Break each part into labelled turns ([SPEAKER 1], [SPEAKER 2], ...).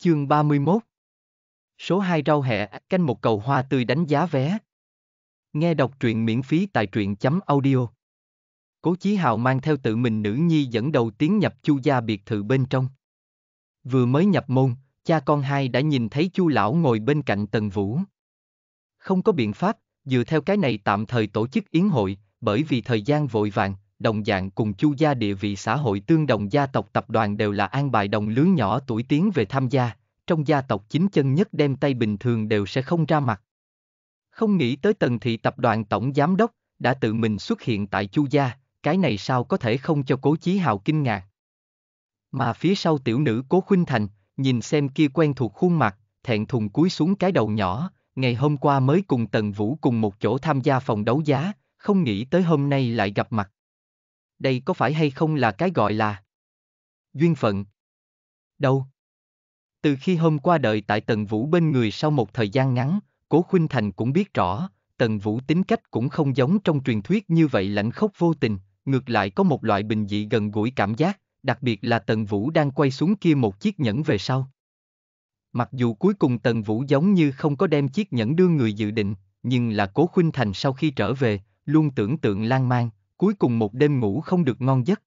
[SPEAKER 1] Chương 31 Số 2 rau hẹ canh một cầu hoa tươi đánh giá vé. Nghe đọc truyện miễn phí tại truyện chấm audio. Cố Chí Hào mang theo tự mình nữ nhi dẫn đầu tiến nhập chu gia biệt thự bên trong. Vừa mới nhập môn, cha con hai đã nhìn thấy chu lão ngồi bên cạnh tần vũ. Không có biện pháp, dựa theo cái này tạm thời tổ chức yến hội, bởi vì thời gian vội vàng, đồng dạng cùng chu gia địa vị xã hội tương đồng gia tộc tập đoàn đều là an bài đồng lứa nhỏ tuổi tiến về tham gia, trong gia tộc chính chân nhất đem tay bình thường đều sẽ không ra mặt. Không nghĩ tới tần thị tập đoàn tổng giám đốc, đã tự mình xuất hiện tại chu gia, cái này sao có thể không cho cố chí hào kinh ngạc. Mà phía sau tiểu nữ cố khuynh thành, nhìn xem kia quen thuộc khuôn mặt, thẹn thùng cúi xuống cái đầu nhỏ, ngày hôm qua mới cùng Tần Vũ cùng một chỗ tham gia phòng đấu giá, không nghĩ tới hôm nay lại gặp mặt đây có phải hay không là cái gọi là duyên phận? Đâu? Từ khi hôm qua đợi tại Tần Vũ bên người sau một thời gian ngắn, Cố Khuynh Thành cũng biết rõ, Tần Vũ tính cách cũng không giống trong truyền thuyết như vậy lãnh khốc vô tình, ngược lại có một loại bình dị gần gũi cảm giác, đặc biệt là Tần Vũ đang quay xuống kia một chiếc nhẫn về sau. Mặc dù cuối cùng Tần Vũ giống như không có đem chiếc nhẫn đưa người dự định, nhưng là Cố Khuynh Thành sau khi trở về, luôn tưởng tượng lan mang cuối cùng một đêm ngủ không được ngon giấc.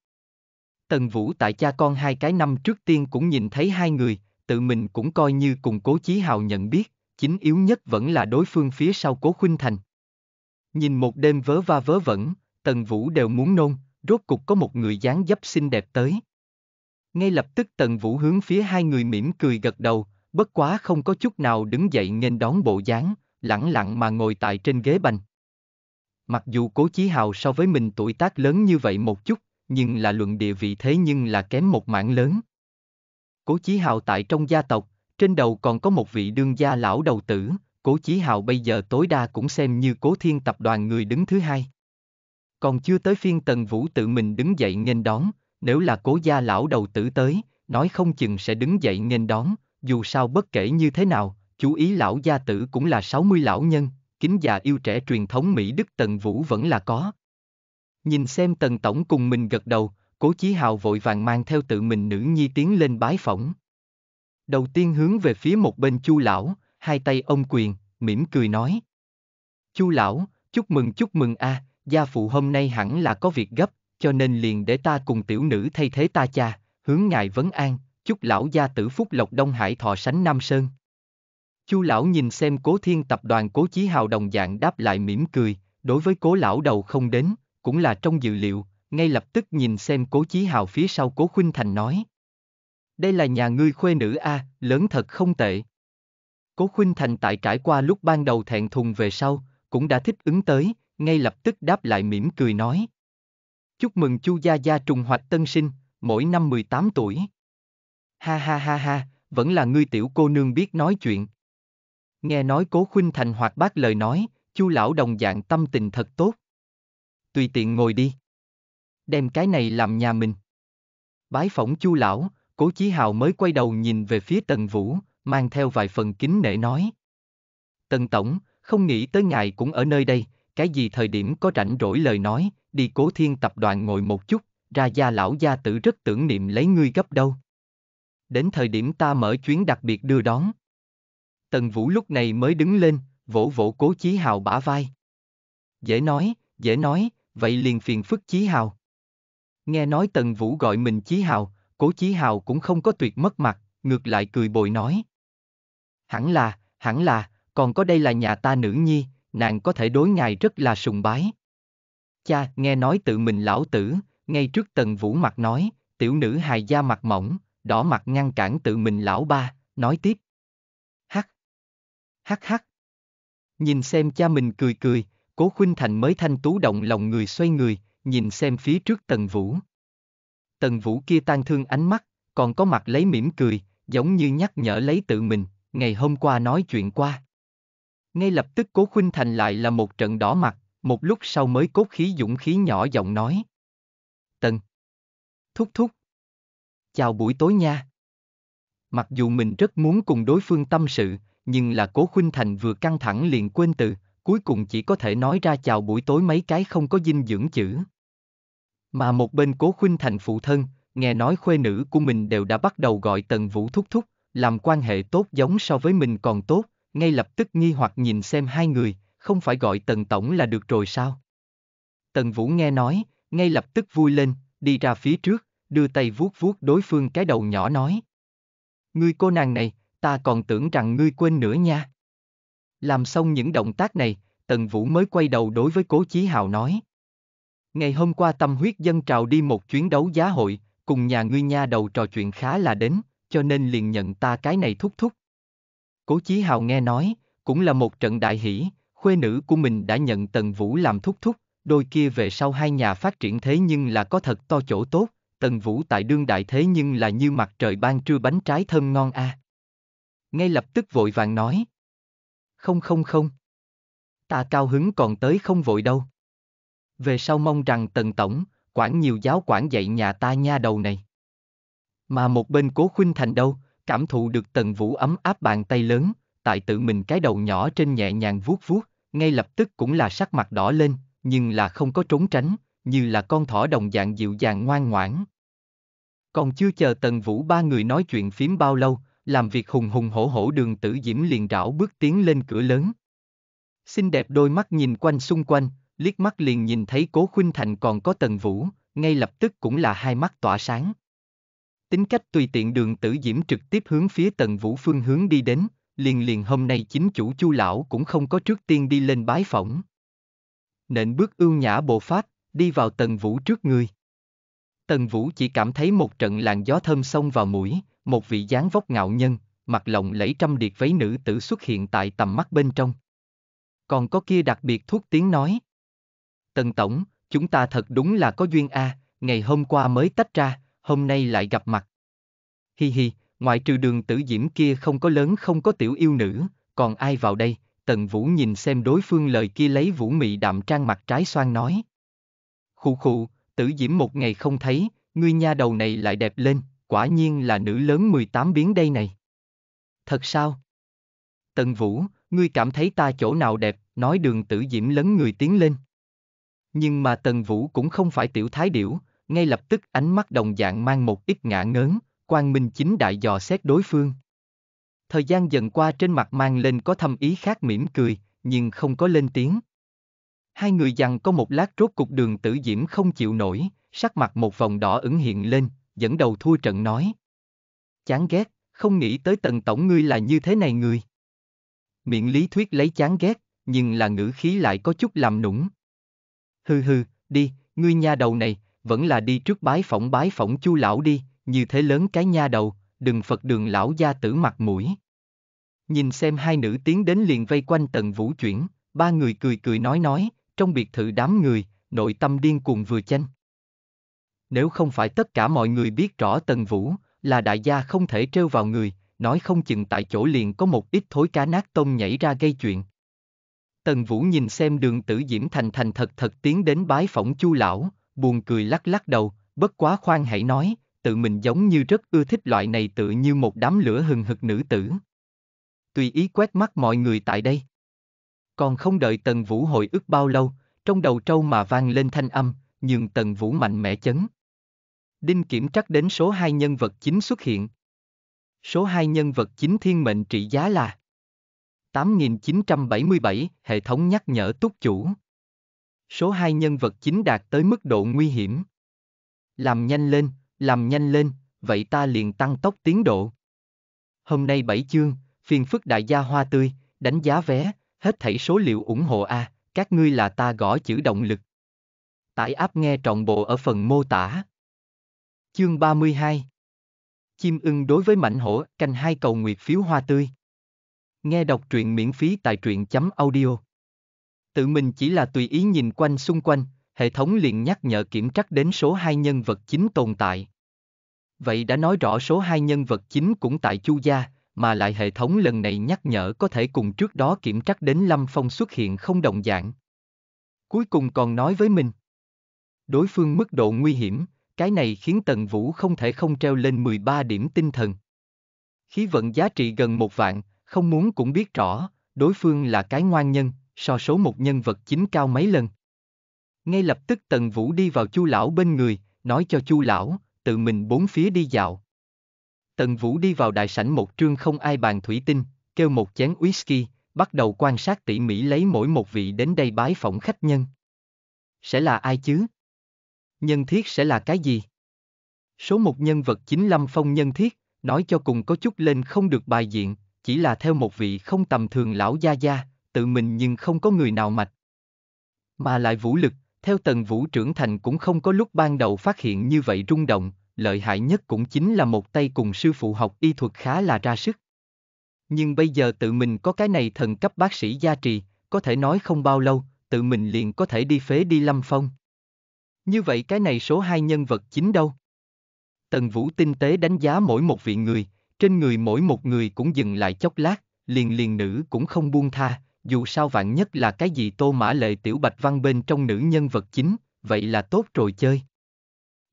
[SPEAKER 1] Tần Vũ tại cha con hai cái năm trước tiên cũng nhìn thấy hai người, tự mình cũng coi như cùng cố chí hào nhận biết, chính yếu nhất vẫn là đối phương phía sau cố khuynh thành. Nhìn một đêm vớ va vớ vẩn, Tần Vũ đều muốn nôn, rốt cục có một người dáng dấp xinh đẹp tới. Ngay lập tức Tần Vũ hướng phía hai người mỉm cười gật đầu, bất quá không có chút nào đứng dậy nên đón bộ dáng, lẳng lặng mà ngồi tại trên ghế bành. Mặc dù Cố Chí Hào so với mình tuổi tác lớn như vậy một chút, nhưng là luận địa vị thế nhưng là kém một mảng lớn. Cố Chí Hào tại trong gia tộc, trên đầu còn có một vị đương gia lão đầu tử, Cố Chí Hào bây giờ tối đa cũng xem như Cố Thiên tập đoàn người đứng thứ hai. Còn chưa tới phiên Tần Vũ tự mình đứng dậy nghênh đón, nếu là Cố gia lão đầu tử tới, nói không chừng sẽ đứng dậy nghênh đón, dù sao bất kể như thế nào, chú ý lão gia tử cũng là 60 lão nhân, kính già yêu trẻ truyền thống Mỹ Đức Tần Vũ vẫn là có. Nhìn xem Tần Tổng cùng mình gật đầu, Cố Chí Hào vội vàng mang theo tự mình nữ nhi tiến lên bái phỏng. Đầu tiên hướng về phía một bên Chu lão, hai tay ông quyền, mỉm cười nói: "Chu lão, chúc mừng chúc mừng a, à, gia phụ hôm nay hẳn là có việc gấp, cho nên liền để ta cùng tiểu nữ thay thế ta cha, hướng ngài vấn an, chúc lão gia tử phúc lộc Đông Hải thọ sánh Nam Sơn." Chu lão nhìn xem cố thiên tập đoàn cố chí hào đồng dạng đáp lại mỉm cười, đối với cố lão đầu không đến, cũng là trong dự liệu, ngay lập tức nhìn xem cố chí hào phía sau cố khuynh thành nói. Đây là nhà ngươi khuê nữ A, lớn thật không tệ. Cố khuynh thành tại trải qua lúc ban đầu thẹn thùng về sau, cũng đã thích ứng tới, ngay lập tức đáp lại mỉm cười nói. Chúc mừng chu gia gia trùng hoạch tân sinh, mỗi năm 18 tuổi. Ha ha ha ha, vẫn là ngươi tiểu cô nương biết nói chuyện, Nghe nói cố khuynh thành hoạt bác lời nói, chu lão đồng dạng tâm tình thật tốt. Tùy tiện ngồi đi. Đem cái này làm nhà mình. Bái phỏng chu lão, cố chí hào mới quay đầu nhìn về phía tần vũ, mang theo vài phần kính nể nói. Tần tổng, không nghĩ tới ngài cũng ở nơi đây, cái gì thời điểm có rảnh rỗi lời nói, đi cố thiên tập đoàn ngồi một chút, ra gia lão gia tử rất tưởng niệm lấy ngươi gấp đâu. Đến thời điểm ta mở chuyến đặc biệt đưa đón. Tần Vũ lúc này mới đứng lên, vỗ vỗ cố Chí Hào bả vai. Dễ nói, dễ nói, vậy liền phiền phức Chí Hào. Nghe nói Tần Vũ gọi mình Chí Hào, cố Chí Hào cũng không có tuyệt mất mặt, ngược lại cười bồi nói. Hẳn là, hẳn là, còn có đây là nhà ta nữ nhi, nàng có thể đối ngài rất là sùng bái. Cha, nghe nói tự mình lão tử, ngay trước Tần Vũ mặt nói, tiểu nữ hài da mặt mỏng, đỏ mặt ngăn cản tự mình lão ba, nói tiếp hắc hắc. Nhìn xem cha mình cười cười, cố khuynh thành mới thanh tú động lòng người xoay người, nhìn xem phía trước tần vũ. Tần vũ kia tan thương ánh mắt, còn có mặt lấy mỉm cười, giống như nhắc nhở lấy tự mình, ngày hôm qua nói chuyện qua. Ngay lập tức cố khuynh thành lại là một trận đỏ mặt, một lúc sau mới cốt khí dũng khí nhỏ giọng nói. Tần. Thúc thúc. Chào buổi tối nha. Mặc dù mình rất muốn cùng đối phương tâm sự, nhưng là Cố Khuynh Thành vừa căng thẳng liền quên từ, cuối cùng chỉ có thể nói ra chào buổi tối mấy cái không có dinh dưỡng chữ. Mà một bên Cố Khuynh Thành phụ thân, nghe nói khuê nữ của mình đều đã bắt đầu gọi Tần Vũ thúc thúc, làm quan hệ tốt giống so với mình còn tốt, ngay lập tức nghi hoặc nhìn xem hai người, không phải gọi Tần Tổng là được rồi sao? Tần Vũ nghe nói, ngay lập tức vui lên, đi ra phía trước, đưa tay vuốt vuốt đối phương cái đầu nhỏ nói. người cô nàng này, ta còn tưởng rằng ngươi quên nữa nha. Làm xong những động tác này, Tần Vũ mới quay đầu đối với Cố Chí Hào nói. Ngày hôm qua tâm huyết dân trào đi một chuyến đấu giá hội, cùng nhà ngươi nha đầu trò chuyện khá là đến, cho nên liền nhận ta cái này thúc thúc. Cố Chí Hào nghe nói, cũng là một trận đại hỷ, khuê nữ của mình đã nhận Tần Vũ làm thúc thúc, đôi kia về sau hai nhà phát triển thế nhưng là có thật to chỗ tốt, Tần Vũ tại đương đại thế nhưng là như mặt trời ban trưa bánh trái thơm ngon a. À ngay lập tức vội vàng nói. Không không không. Ta cao hứng còn tới không vội đâu. Về sau mong rằng Tần Tổng, quản nhiều giáo quản dạy nhà ta nha đầu này. Mà một bên cố khuynh thành đâu, cảm thụ được Tần Vũ ấm áp bàn tay lớn, tại tự mình cái đầu nhỏ trên nhẹ nhàng vuốt vuốt, ngay lập tức cũng là sắc mặt đỏ lên, nhưng là không có trốn tránh, như là con thỏ đồng dạng dịu dàng ngoan ngoãn. Còn chưa chờ Tần Vũ ba người nói chuyện phím bao lâu, làm việc hùng hùng hổ hổ đường tử diễm liền rảo bước tiến lên cửa lớn. Xinh đẹp đôi mắt nhìn quanh xung quanh, liếc mắt liền nhìn thấy cố khuynh thành còn có tần vũ, ngay lập tức cũng là hai mắt tỏa sáng. Tính cách tùy tiện đường tử diễm trực tiếp hướng phía tần vũ phương hướng đi đến, liền liền hôm nay chính chủ chu lão cũng không có trước tiên đi lên bái phỏng. Nện bước ưu nhã bộ pháp, đi vào tần vũ trước người. Tần Vũ chỉ cảm thấy một trận làn gió thơm xông vào mũi, một vị dáng vóc ngạo nhân, mặt lộng lẫy trăm điệt váy nữ tử xuất hiện tại tầm mắt bên trong. Còn có kia đặc biệt thuốc tiếng nói. Tần Tổng, chúng ta thật đúng là có duyên a, ngày hôm qua mới tách ra, hôm nay lại gặp mặt. Hi hi, ngoại trừ đường tử diễm kia không có lớn không có tiểu yêu nữ, còn ai vào đây, Tần Vũ nhìn xem đối phương lời kia lấy vũ mị đạm trang mặt trái xoan nói. Khụ khụ, tử diễm một ngày không thấy, ngươi nha đầu này lại đẹp lên. Quả nhiên là nữ lớn 18 biến đây này. Thật sao? Tần Vũ, ngươi cảm thấy ta chỗ nào đẹp, nói đường tử diễm lấn người tiến lên. Nhưng mà Tần Vũ cũng không phải tiểu thái điểu, ngay lập tức ánh mắt đồng dạng mang một ít ngã ngớn, quang minh chính đại dò xét đối phương. Thời gian dần qua trên mặt mang lên có thâm ý khác mỉm cười, nhưng không có lên tiếng. Hai người dằn có một lát rốt cục đường tử diễm không chịu nổi, sắc mặt một vòng đỏ ửng hiện lên, dẫn đầu thua trận nói. Chán ghét, không nghĩ tới tần tổng ngươi là như thế này người. Miệng lý thuyết lấy chán ghét, nhưng là ngữ khí lại có chút làm nũng. Hừ hừ, đi, ngươi nha đầu này, vẫn là đi trước bái phỏng bái phỏng chu lão đi, như thế lớn cái nha đầu, đừng Phật đường lão gia tử mặt mũi. Nhìn xem hai nữ tiến đến liền vây quanh tần vũ chuyển, ba người cười cười nói nói, trong biệt thự đám người, nội tâm điên cuồng vừa chanh nếu không phải tất cả mọi người biết rõ Tần Vũ, là đại gia không thể trêu vào người, nói không chừng tại chỗ liền có một ít thối cá nát tông nhảy ra gây chuyện. Tần Vũ nhìn xem đường tử Diễm Thành thành thật thật tiến đến bái phỏng chu lão, buồn cười lắc lắc đầu, bất quá khoan hãy nói, tự mình giống như rất ưa thích loại này tự như một đám lửa hừng hực nữ tử. Tùy ý quét mắt mọi người tại đây. Còn không đợi Tần Vũ hồi ức bao lâu, trong đầu trâu mà vang lên thanh âm, nhưng Tần Vũ mạnh mẽ chấn. Đinh kiểm trắc đến số 2 nhân vật chính xuất hiện. Số 2 nhân vật chính thiên mệnh trị giá là 8977, hệ thống nhắc nhở túc chủ. Số 2 nhân vật chính đạt tới mức độ nguy hiểm. Làm nhanh lên, làm nhanh lên, vậy ta liền tăng tốc tiến độ. Hôm nay 7 chương, phiền phức đại gia hoa tươi, đánh giá vé, hết thảy số liệu ủng hộ A, các ngươi là ta gõ chữ động lực. Tải áp nghe trọn bộ ở phần mô tả. Chương 32 Chim ưng đối với mảnh hổ, canh hai cầu nguyệt phiếu hoa tươi. Nghe đọc truyện miễn phí tại truyện chấm audio. Tự mình chỉ là tùy ý nhìn quanh xung quanh, hệ thống liền nhắc nhở kiểm trắc đến số hai nhân vật chính tồn tại. Vậy đã nói rõ số hai nhân vật chính cũng tại Chu Gia, mà lại hệ thống lần này nhắc nhở có thể cùng trước đó kiểm trắc đến Lâm Phong xuất hiện không đồng dạng. Cuối cùng còn nói với mình. Đối phương mức độ nguy hiểm, cái này khiến Tần Vũ không thể không treo lên 13 điểm tinh thần. Khí vận giá trị gần một vạn, không muốn cũng biết rõ, đối phương là cái ngoan nhân, so số một nhân vật chính cao mấy lần. Ngay lập tức Tần Vũ đi vào Chu lão bên người, nói cho Chu lão, tự mình bốn phía đi dạo. Tần Vũ đi vào đại sảnh một trương không ai bàn thủy tinh, kêu một chén whisky, bắt đầu quan sát tỉ mỉ lấy mỗi một vị đến đây bái phỏng khách nhân. Sẽ là ai chứ? Nhân thiết sẽ là cái gì? Số một nhân vật chính Lâm Phong nhân thiết, nói cho cùng có chút lên không được bài diện, chỉ là theo một vị không tầm thường lão gia gia, tự mình nhưng không có người nào mạch. Mà lại vũ lực, theo tần vũ trưởng thành cũng không có lúc ban đầu phát hiện như vậy rung động, lợi hại nhất cũng chính là một tay cùng sư phụ học y thuật khá là ra sức. Nhưng bây giờ tự mình có cái này thần cấp bác sĩ gia trì, có thể nói không bao lâu, tự mình liền có thể đi phế đi lâm phong. Như vậy cái này số 2 nhân vật chính đâu? Tần Vũ tinh tế đánh giá mỗi một vị người, trên người mỗi một người cũng dừng lại chốc lát, liền liền nữ cũng không buông tha, dù sao vạn nhất là cái gì tô mã lệ tiểu bạch văn bên trong nữ nhân vật chính, vậy là tốt rồi chơi.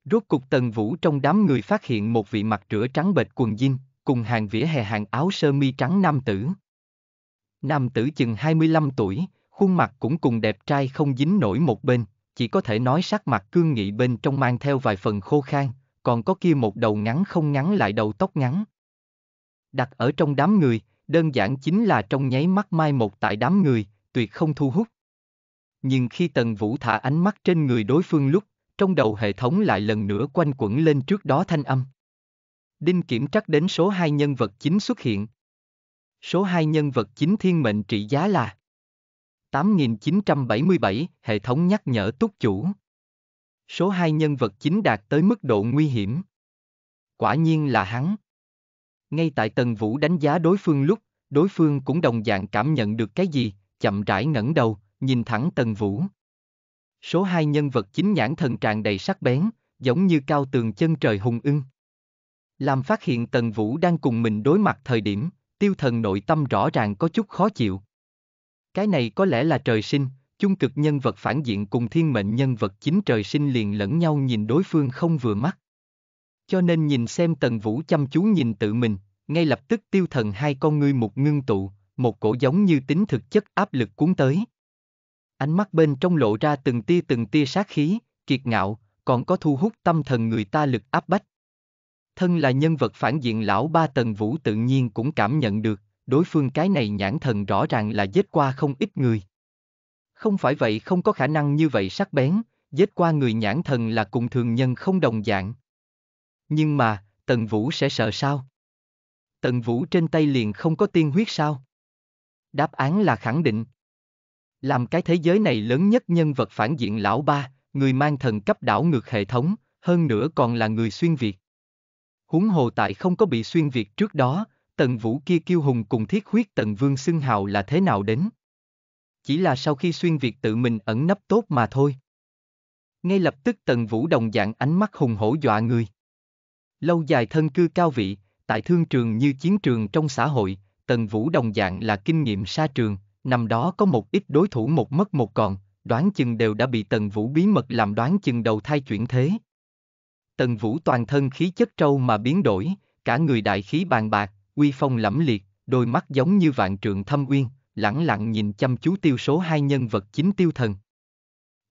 [SPEAKER 1] Rốt cục Tần Vũ trong đám người phát hiện một vị mặt rửa trắng bệt quần jean, cùng hàng vỉa hè hàng áo sơ mi trắng nam tử. Nam tử chừng 25 tuổi, khuôn mặt cũng cùng đẹp trai không dính nổi một bên, chỉ có thể nói sắc mặt cương nghị bên trong mang theo vài phần khô khan, còn có kia một đầu ngắn không ngắn lại đầu tóc ngắn. Đặt ở trong đám người, đơn giản chính là trong nháy mắt mai một tại đám người, tuyệt không thu hút. Nhưng khi Tần Vũ thả ánh mắt trên người đối phương lúc, trong đầu hệ thống lại lần nữa quanh quẩn lên trước đó thanh âm. Đinh kiểm trắc đến số 2 nhân vật chính xuất hiện. Số 2 nhân vật chính thiên mệnh trị giá là 8977, hệ thống nhắc nhở túc chủ. Số 2 nhân vật chính đạt tới mức độ nguy hiểm. Quả nhiên là hắn. Ngay tại Tần Vũ đánh giá đối phương lúc, đối phương cũng đồng dạng cảm nhận được cái gì, chậm rãi ngẩng đầu, nhìn thẳng Tần Vũ. Số 2 nhân vật chính nhãn thần tràn đầy sắc bén, giống như cao tường chân trời hùng ưng. Làm phát hiện Tần Vũ đang cùng mình đối mặt thời điểm, tiêu thần nội tâm rõ ràng có chút khó chịu. Cái này có lẽ là trời sinh, chung cực nhân vật phản diện cùng thiên mệnh nhân vật chính trời sinh liền lẫn nhau nhìn đối phương không vừa mắt. Cho nên nhìn xem Tần Vũ chăm chú nhìn tự mình, ngay lập tức tiêu thần hai con ngươi một ngưng tụ, một cổ giống như tính thực chất áp lực cuốn tới. Ánh mắt bên trong lộ ra từng tia từng tia sát khí, kiệt ngạo, còn có thu hút tâm thần người ta lực áp bách. Thân là nhân vật phản diện lão ba Tần Vũ tự nhiên cũng cảm nhận được, đối phương cái này nhãn thần rõ ràng là giết qua không ít người. Không phải vậy không có khả năng như vậy sắc bén, giết qua người nhãn thần là cùng thường nhân không đồng dạng. Nhưng mà, Tần Vũ sẽ sợ sao? Tần Vũ trên tay liền không có tiên huyết sao? Đáp án là khẳng định. Làm cái thế giới này lớn nhất nhân vật phản diện lão ba, người mang thần cấp đảo ngược hệ thống, hơn nữa còn là người xuyên Việt. Huống hồ tại không có bị xuyên Việt trước đó, tần vũ kia kiêu hùng cùng thiết huyết tần vương xưng hào là thế nào đến. Chỉ là sau khi xuyên Việt tự mình ẩn nấp tốt mà thôi. Ngay lập tức tần vũ đồng dạng ánh mắt hùng hổ dọa người. Lâu dài thân cư cao vị, tại thương trường như chiến trường trong xã hội, tần vũ đồng dạng là kinh nghiệm xa trường, năm đó có một ít đối thủ một mất một còn, đoán chừng đều đã bị tần vũ bí mật làm đoán chừng đầu thai chuyển thế. Tần vũ toàn thân khí chất trâu mà biến đổi, cả người đại khí bàn bạc, uy phong lẫm liệt, đôi mắt giống như vạn trượng thâm uyên, lẳng lặng nhìn chăm chú tiêu số hai nhân vật chính tiêu thần.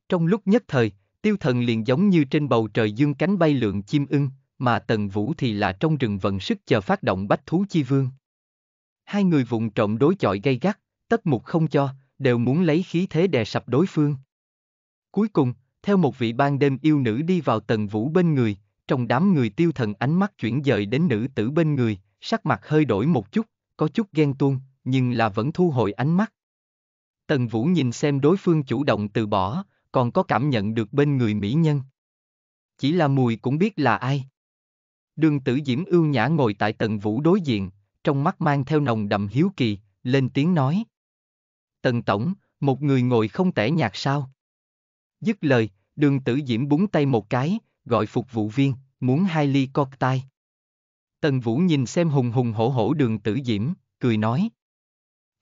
[SPEAKER 1] Trong lúc nhất thời, tiêu thần liền giống như trên bầu trời dương cánh bay lượn chim ưng, mà tần vũ thì là trong rừng vận sức chờ phát động bách thú chi vương. Hai người vụng trộm đối chọi gay gắt, tất mục không cho, đều muốn lấy khí thế đè sập đối phương. Cuối cùng, theo một vị ban đêm yêu nữ đi vào tần vũ bên người, trong đám người tiêu thần ánh mắt chuyển dời đến nữ tử bên người, sắc mặt hơi đổi một chút, có chút ghen tuông, nhưng là vẫn thu hồi ánh mắt. Tần Vũ nhìn xem đối phương chủ động từ bỏ, còn có cảm nhận được bên người mỹ nhân. Chỉ là mùi cũng biết là ai. Đường tử Diễm ưu nhã ngồi tại Tần Vũ đối diện, trong mắt mang theo nồng đậm hiếu kỳ, lên tiếng nói. Tần Tổng, một người ngồi không tẻ nhạt sao? Dứt lời, đường tử Diễm búng tay một cái, gọi phục vụ viên, muốn hai ly cocktail. Tần Vũ nhìn xem hùng hùng hổ hổ đường tử diễm, cười nói.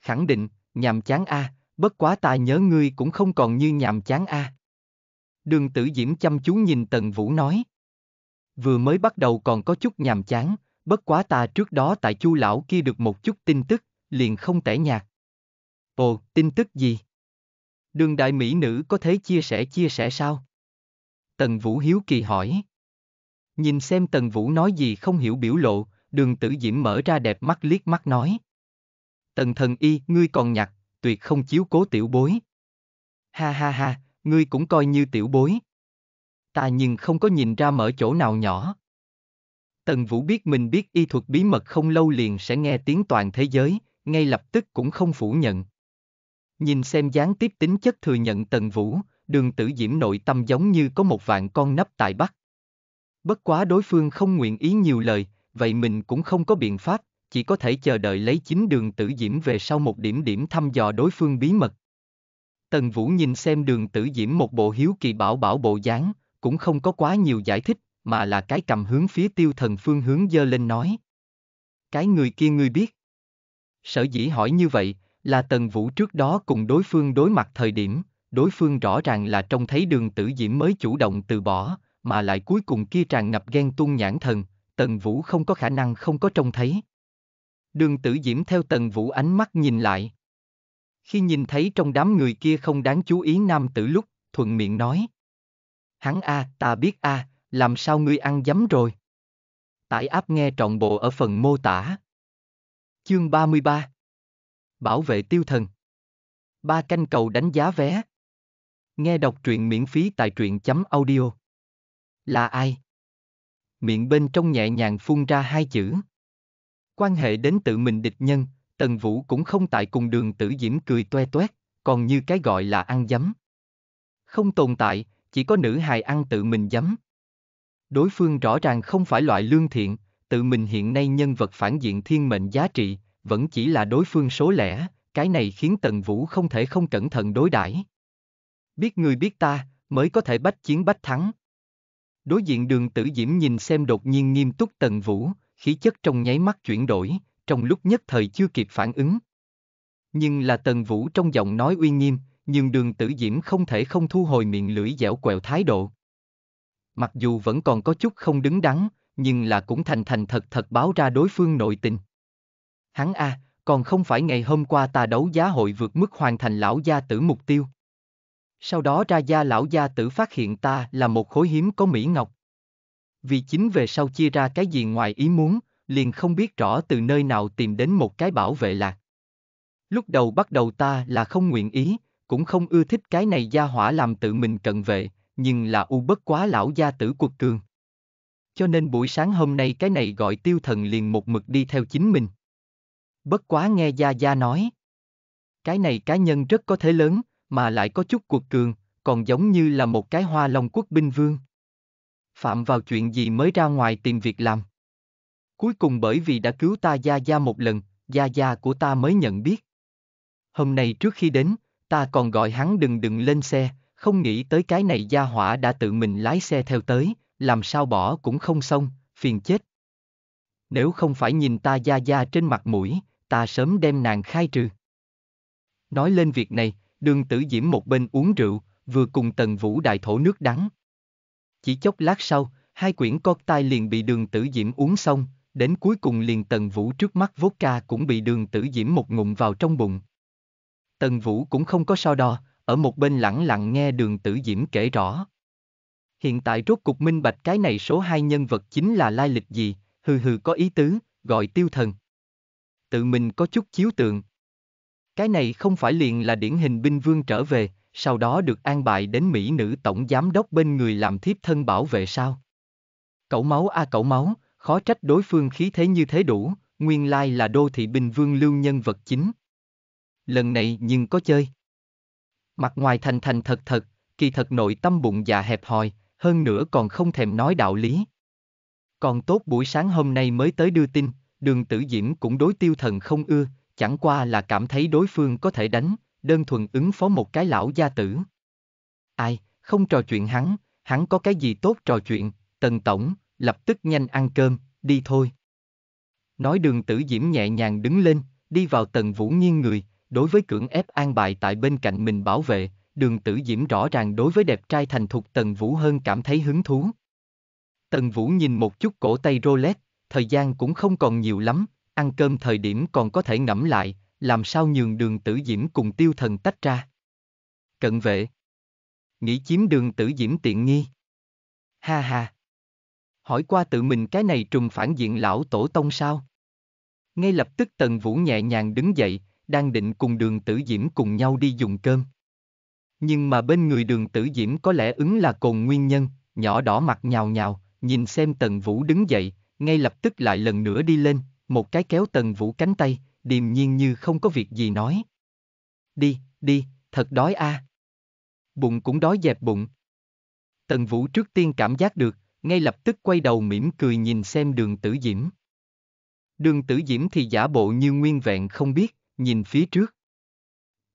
[SPEAKER 1] Khẳng định, nhàm chán a, à, bất quá ta nhớ ngươi cũng không còn như nhàm chán a. À. Đường tử diễm chăm chú nhìn Tần Vũ nói. Vừa mới bắt đầu còn có chút nhàm chán, bất quá ta trước đó tại chu lão kia được một chút tin tức, liền không tẻ nhạt. Ồ, tin tức gì? Đường đại mỹ nữ có thể chia sẻ chia sẻ sao? Tần Vũ Hiếu kỳ hỏi. Nhìn xem Tần Vũ nói gì không hiểu biểu lộ, đường tử diễm mở ra đẹp mắt liếc mắt nói. Tần thần y, ngươi còn nhặt, tuyệt không chiếu cố tiểu bối. Ha ha ha, ngươi cũng coi như tiểu bối. Ta nhưng không có nhìn ra mở chỗ nào nhỏ. Tần Vũ biết mình biết y thuật bí mật không lâu liền sẽ nghe tiếng toàn thế giới, ngay lập tức cũng không phủ nhận. Nhìn xem gián tiếp tính chất thừa nhận Tần Vũ, đường tử diễm nội tâm giống như có một vạn con nấp tại Bắc. Bất quá đối phương không nguyện ý nhiều lời, vậy mình cũng không có biện pháp, chỉ có thể chờ đợi lấy chính đường tử diễm về sau một điểm điểm thăm dò đối phương bí mật. Tần Vũ nhìn xem đường tử diễm một bộ hiếu kỳ bảo bảo bộ dáng, cũng không có quá nhiều giải thích, mà là cái cầm hướng phía tiêu thần phương hướng dơ lên nói. Cái người kia ngươi biết. Sở dĩ hỏi như vậy, là tần vũ trước đó cùng đối phương đối mặt thời điểm, đối phương rõ ràng là trông thấy đường tử diễm mới chủ động từ bỏ, mà lại cuối cùng kia tràn ngập ghen tuông nhãn thần, Tần Vũ không có khả năng không có trông thấy. Đường tử diễm theo Tần Vũ ánh mắt nhìn lại. Khi nhìn thấy trong đám người kia không đáng chú ý nam tử lúc, thuận miệng nói. Hắn a, à, ta biết a, à, làm sao ngươi ăn dấm rồi. Tải áp nghe trọn bộ ở phần mô tả. Chương 33 Bảo vệ tiêu thần Ba canh cầu đánh giá vé Nghe đọc truyện miễn phí tại truyện chấm audio là ai? Miệng bên trong nhẹ nhàng phun ra hai chữ. Quan hệ đến tự mình địch nhân, Tần Vũ cũng không tại cùng đường tử diễm cười toe toét, còn như cái gọi là ăn dấm. Không tồn tại, chỉ có nữ hài ăn tự mình dấm. Đối phương rõ ràng không phải loại lương thiện, tự mình hiện nay nhân vật phản diện thiên mệnh giá trị, vẫn chỉ là đối phương số lẻ, cái này khiến Tần Vũ không thể không cẩn thận đối đãi. Biết người biết ta, mới có thể bách chiến bách thắng. Đối diện đường tử diễm nhìn xem đột nhiên nghiêm túc tần vũ, khí chất trong nháy mắt chuyển đổi, trong lúc nhất thời chưa kịp phản ứng. Nhưng là tần vũ trong giọng nói uy nghiêm, nhưng đường tử diễm không thể không thu hồi miệng lưỡi dẻo quẹo thái độ. Mặc dù vẫn còn có chút không đứng đắn, nhưng là cũng thành thành thật thật báo ra đối phương nội tình. Hắn a, à, còn không phải ngày hôm qua ta đấu giá hội vượt mức hoàn thành lão gia tử mục tiêu. Sau đó ra gia lão gia tử phát hiện ta là một khối hiếm có mỹ ngọc. Vì chính về sau chia ra cái gì ngoài ý muốn, liền không biết rõ từ nơi nào tìm đến một cái bảo vệ lạc. Lúc đầu bắt đầu ta là không nguyện ý, cũng không ưa thích cái này gia hỏa làm tự mình cận vệ, nhưng là u bất quá lão gia tử cuộc cường. Cho nên buổi sáng hôm nay cái này gọi tiêu thần liền một mực đi theo chính mình. Bất quá nghe Gia Gia nói. Cái này cá nhân rất có thế lớn, mà lại có chút cuộc cường, còn giống như là một cái hoa long quốc binh vương. Phạm vào chuyện gì mới ra ngoài tìm việc làm. Cuối cùng bởi vì đã cứu ta Gia Gia một lần, Gia Gia của ta mới nhận biết. Hôm nay trước khi đến, ta còn gọi hắn đừng đừng lên xe, không nghĩ tới cái này Gia Hỏa đã tự mình lái xe theo tới, làm sao bỏ cũng không xong, phiền chết. Nếu không phải nhìn ta Gia Gia trên mặt mũi, ta sớm đem nàng khai trừ. Nói lên việc này, Đường tử diễm một bên uống rượu, vừa cùng tần vũ đại thổ nước đắng. Chỉ chốc lát sau, hai quyển tai liền bị đường tử diễm uống xong, đến cuối cùng liền tần vũ trước mắt ca cũng bị đường tử diễm một ngụm vào trong bụng. Tần vũ cũng không có so đo, ở một bên lẳng lặng nghe đường tử diễm kể rõ. Hiện tại rốt cục minh bạch cái này số hai nhân vật chính là lai lịch gì, hừ hừ có ý tứ, gọi tiêu thần. Tự mình có chút chiếu tượng. Cái này không phải liền là điển hình binh vương trở về, sau đó được an bài đến Mỹ nữ tổng giám đốc bên người làm thiếp thân bảo vệ sao? Cậu máu a à cậu máu, khó trách đối phương khí thế như thế đủ, nguyên lai là đô thị binh vương lưu nhân vật chính. Lần này nhưng có chơi. Mặt ngoài thành thành thật thật, kỳ thật nội tâm bụng dạ hẹp hòi, hơn nữa còn không thèm nói đạo lý. Còn tốt buổi sáng hôm nay mới tới đưa tin, đường tử diễm cũng đối tiêu thần không ưa, chẳng qua là cảm thấy đối phương có thể đánh, đơn thuần ứng phó một cái lão gia tử. Ai, không trò chuyện hắn, hắn có cái gì tốt trò chuyện, tần tổng, lập tức nhanh ăn cơm, đi thôi. Nói đường tử diễm nhẹ nhàng đứng lên, đi vào tần vũ nghiêng người, đối với cưỡng ép an bài tại bên cạnh mình bảo vệ, đường tử diễm rõ ràng đối với đẹp trai thành thục tần vũ hơn cảm thấy hứng thú. Tần vũ nhìn một chút cổ tay Rolex, thời gian cũng không còn nhiều lắm, ăn cơm thời điểm còn có thể ngẫm lại, làm sao nhường đường tử diễm cùng tiêu thần tách ra. Cận vệ. Nghĩ chiếm đường tử diễm tiện nghi. Ha ha. Hỏi qua tự mình cái này trùng phản diện lão tổ tông sao? Ngay lập tức tần vũ nhẹ nhàng đứng dậy, đang định cùng đường tử diễm cùng nhau đi dùng cơm. Nhưng mà bên người đường tử diễm có lẽ ứng là cồn nguyên nhân, nhỏ đỏ mặt nhào nhào, nhìn xem tần vũ đứng dậy, ngay lập tức lại lần nữa đi lên, một cái kéo tần vũ cánh tay, điềm nhiên như không có việc gì nói. Đi, đi, thật đói a. À. Bụng cũng đói dẹp bụng. Tần vũ trước tiên cảm giác được, ngay lập tức quay đầu mỉm cười nhìn xem đường tử diễm. Đường tử diễm thì giả bộ như nguyên vẹn không biết, nhìn phía trước.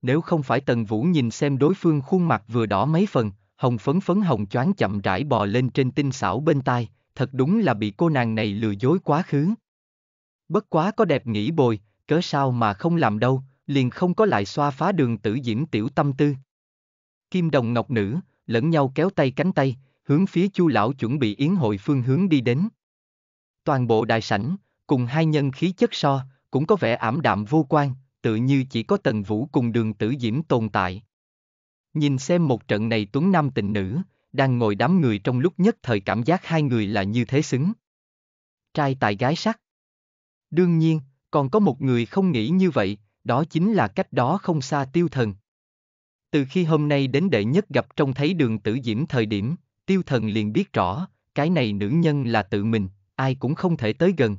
[SPEAKER 1] Nếu không phải tần vũ nhìn xem đối phương khuôn mặt vừa đỏ mấy phần, hồng phấn phấn hồng choáng chậm rãi bò lên trên tinh xảo bên tai, thật đúng là bị cô nàng này lừa dối quá khứ. Bất quá có đẹp nghĩ bồi, cớ sao mà không làm đâu, liền không có lại xoa phá đường tử diễm tiểu tâm tư. Kim đồng ngọc nữ, lẫn nhau kéo tay cánh tay, hướng phía chu lão chuẩn bị yến hội phương hướng đi đến. Toàn bộ đại sảnh, cùng hai nhân khí chất so, cũng có vẻ ảm đạm vô quan, tự như chỉ có tần vũ cùng đường tử diễm tồn tại. Nhìn xem một trận này tuấn nam tình nữ, đang ngồi đám người trong lúc nhất thời cảm giác hai người là như thế xứng. Trai tài gái sắc, Đương nhiên, còn có một người không nghĩ như vậy, đó chính là cách đó không xa tiêu thần. Từ khi hôm nay đến đệ nhất gặp trông thấy đường tử diễm thời điểm, tiêu thần liền biết rõ, cái này nữ nhân là tự mình, ai cũng không thể tới gần.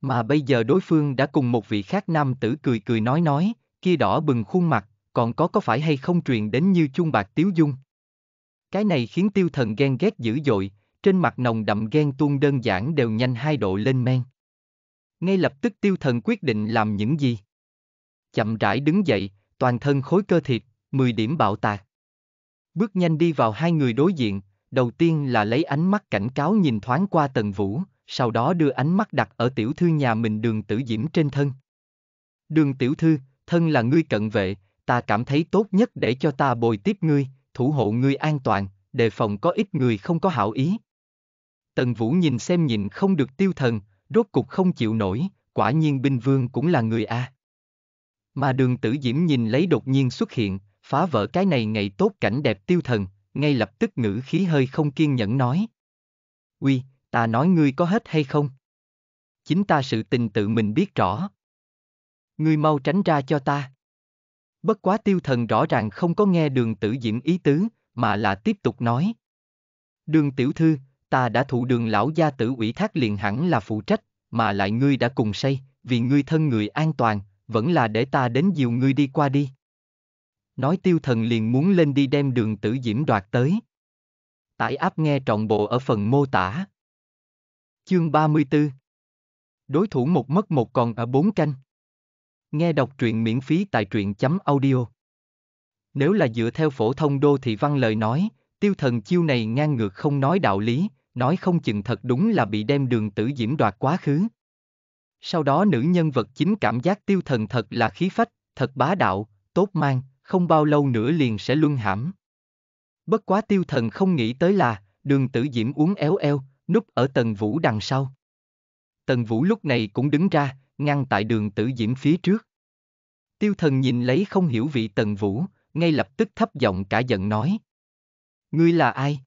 [SPEAKER 1] Mà bây giờ đối phương đã cùng một vị khác nam tử cười cười nói nói, kia đỏ bừng khuôn mặt, còn có có phải hay không truyền đến như Chung bạc tiếu dung. Cái này khiến tiêu thần ghen ghét dữ dội, trên mặt nồng đậm ghen tuôn đơn giản đều nhanh hai độ lên men ngay lập tức tiêu thần quyết định làm những gì. Chậm rãi đứng dậy, toàn thân khối cơ thịt, 10 điểm bạo tạc. Bước nhanh đi vào hai người đối diện, đầu tiên là lấy ánh mắt cảnh cáo nhìn thoáng qua tần vũ, sau đó đưa ánh mắt đặt ở tiểu thư nhà mình đường tử diễm trên thân. Đường tiểu thư, thân là ngươi cận vệ, ta cảm thấy tốt nhất để cho ta bồi tiếp ngươi, thủ hộ ngươi an toàn, đề phòng có ít người không có hảo ý. Tần Vũ nhìn xem nhìn không được tiêu thần, rốt cục không chịu nổi, quả nhiên binh vương cũng là người A. Mà đường tử diễm nhìn lấy đột nhiên xuất hiện, phá vỡ cái này ngày tốt cảnh đẹp tiêu thần, ngay lập tức ngữ khí hơi không kiên nhẫn nói. Uy, ta nói ngươi có hết hay không? Chính ta sự tình tự mình biết rõ. Ngươi mau tránh ra cho ta. Bất quá tiêu thần rõ ràng không có nghe đường tử diễm ý tứ, mà là tiếp tục nói. Đường tiểu thư, ta đã thụ đường lão gia tử ủy thác liền hẳn là phụ trách, mà lại ngươi đã cùng say, vì ngươi thân người an toàn, vẫn là để ta đến dìu ngươi đi qua đi. Nói tiêu thần liền muốn lên đi đem đường tử diễm đoạt tới. Tải áp nghe trọn bộ ở phần mô tả. Chương 34 Đối thủ một mất một còn ở bốn canh. Nghe đọc truyện miễn phí tại truyện chấm audio. Nếu là dựa theo phổ thông đô thị văn lời nói, tiêu thần chiêu này ngang ngược không nói đạo lý, nói không chừng thật đúng là bị đem đường tử diễm đoạt quá khứ. Sau đó nữ nhân vật chính cảm giác tiêu thần thật là khí phách, thật bá đạo, tốt mang, không bao lâu nữa liền sẽ luân hãm. Bất quá tiêu thần không nghĩ tới là, đường tử diễm uống éo eo, núp ở tần vũ đằng sau. Tần vũ lúc này cũng đứng ra, ngăn tại đường tử diễm phía trước. Tiêu thần nhìn lấy không hiểu vị tần vũ, ngay lập tức thấp giọng cả giận nói. Ngươi là ai?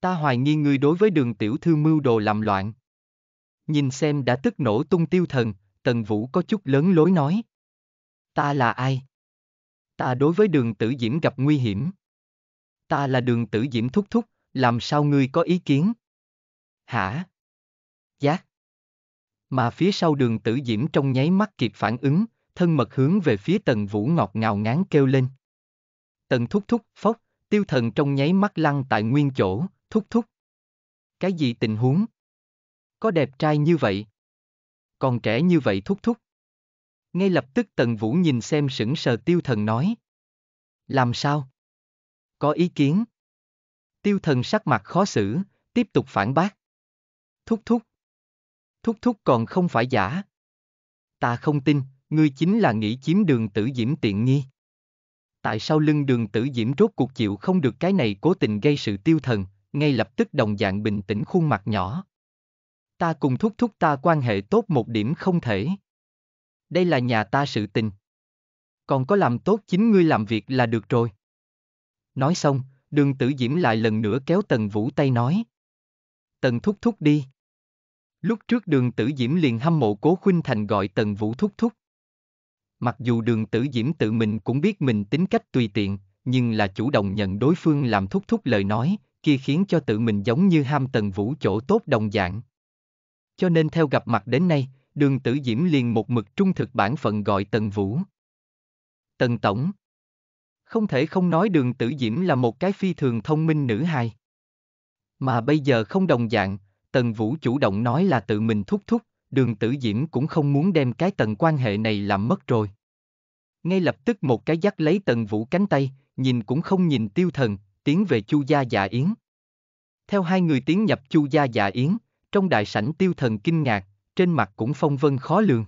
[SPEAKER 1] Ta hoài nghi ngươi đối với đường tiểu thư mưu đồ làm loạn. Nhìn xem đã tức nổ tung tiêu thần, tần vũ có chút lớn lối nói. Ta là ai? Ta đối với đường tử diễm gặp nguy hiểm. Ta là đường tử diễm thúc thúc, làm sao ngươi có ý kiến? Hả? Giác. Dạ. Mà phía sau đường tử diễm trong nháy mắt kịp phản ứng, thân mật hướng về phía tần vũ ngọt ngào ngán kêu lên. Tần thúc thúc, phốc, tiêu thần trong nháy mắt lăn tại nguyên chỗ, thúc thúc. Cái gì tình huống? Có đẹp trai như vậy? Còn trẻ như vậy thúc thúc. Ngay lập tức Tần Vũ nhìn xem sững sờ tiêu thần nói. Làm sao? Có ý kiến? Tiêu thần sắc mặt khó xử, tiếp tục phản bác. Thúc thúc. Thúc thúc còn không phải giả. Ta không tin, ngươi chính là nghĩ chiếm đường tử diễm tiện nghi. Tại sao lưng đường tử diễm rốt cuộc chịu không được cái này cố tình gây sự tiêu thần, ngay lập tức đồng dạng bình tĩnh khuôn mặt nhỏ. Ta cùng thúc thúc ta quan hệ tốt một điểm không thể. Đây là nhà ta sự tình. Còn có làm tốt chính ngươi làm việc là được rồi. Nói xong, đường tử diễm lại lần nữa kéo tần vũ tay nói. Tần thúc thúc đi. Lúc trước đường tử diễm liền hâm mộ cố khuynh thành gọi tần vũ thúc thúc. Mặc dù đường tử diễm tự mình cũng biết mình tính cách tùy tiện, nhưng là chủ động nhận đối phương làm thúc thúc lời nói, kia khiến cho tự mình giống như ham tần vũ chỗ tốt đồng dạng. Cho nên theo gặp mặt đến nay, đường tử diễm liền một mực trung thực bản phận gọi tần vũ. Tần Tổng Không thể không nói đường tử diễm là một cái phi thường thông minh nữ hài. Mà bây giờ không đồng dạng, tần vũ chủ động nói là tự mình thúc thúc, đường tử diễm cũng không muốn đem cái tần quan hệ này làm mất rồi. Ngay lập tức một cái dắt lấy tần vũ cánh tay, nhìn cũng không nhìn tiêu thần, tiến về Chu Gia Dạ Yến. Theo hai người tiến nhập Chu Gia Dạ Yến, trong đại sảnh tiêu thần kinh ngạc, trên mặt cũng phong vân khó lường.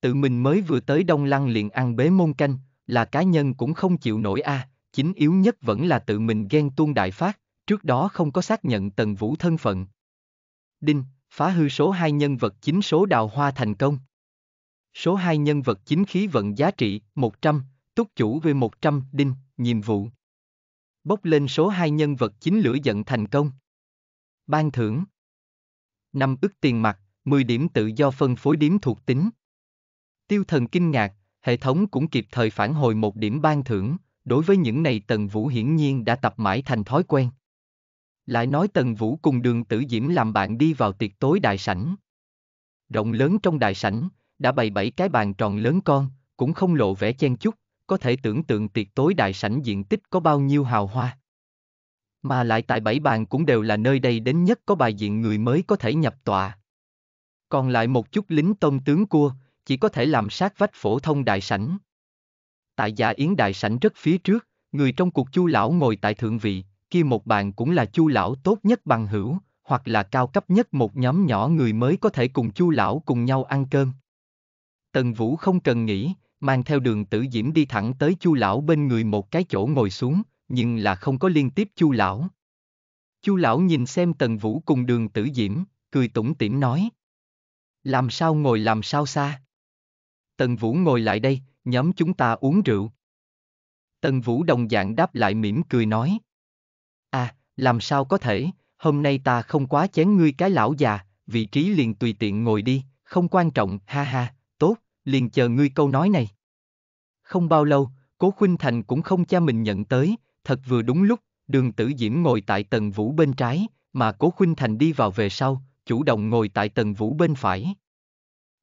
[SPEAKER 1] Tự mình mới vừa tới Đông Lăng liền ăn bế môn canh, là cá nhân cũng không chịu nổi a, à, chính yếu nhất vẫn là tự mình ghen tuôn đại phát, trước đó không có xác nhận tần vũ thân phận. Đinh, phá hư số 2 nhân vật chính số đào hoa thành công. Số 2 nhân vật chính khí vận giá trị 100, túc chủ V100, đinh, nhiệm vụ bốc lên số 2 nhân vật chính lửa giận thành công. Ban thưởng 5 ức tiền mặt, 10 điểm tự do phân phối điểm thuộc tính. Tiêu thần kinh ngạc, hệ thống cũng kịp thời phản hồi một điểm ban thưởng, đối với những này Tần Vũ hiển nhiên đã tập mãi thành thói quen. Lại nói Tần Vũ cùng đường tử diễm làm bạn đi vào tiệc tối đại sảnh. Rộng lớn trong đại sảnh, đã bày bảy cái bàn tròn lớn con, cũng không lộ vẻ chen chúc, có thể tưởng tượng tiệc tối đại sảnh diện tích có bao nhiêu hào hoa. Mà lại tại bảy bàn cũng đều là nơi đây đến nhất có bài diện người mới có thể nhập tọa. Còn lại một chút lính tông tướng cua, chỉ có thể làm sát vách phổ thông đại sảnh. Tại giả yến đại sảnh rất phía trước, người trong cuộc chu lão ngồi tại thượng vị, kia một bàn cũng là chu lão tốt nhất bằng hữu, hoặc là cao cấp nhất một nhóm nhỏ người mới có thể cùng chu lão cùng nhau ăn cơm. Tần Vũ không cần nghĩ, mang theo đường tử diễm đi thẳng tới chu lão bên người một cái chỗ ngồi xuống, nhưng là không có liên tiếp chu lão. Chu lão nhìn xem tần vũ cùng đường tử diễm, cười tủm tỉm nói. Làm sao ngồi làm sao xa? Tần vũ ngồi lại đây, nhóm chúng ta uống rượu. Tần vũ đồng dạng đáp lại mỉm cười nói. À, làm sao có thể, hôm nay ta không quá chén ngươi cái lão già, vị trí liền tùy tiện ngồi đi, không quan trọng, ha ha liền chờ ngươi câu nói này. Không bao lâu, Cố Khuynh Thành cũng không cha mình nhận tới, thật vừa đúng lúc, đường tử diễm ngồi tại Tần vũ bên trái, mà Cố Khuynh Thành đi vào về sau, chủ động ngồi tại Tần vũ bên phải.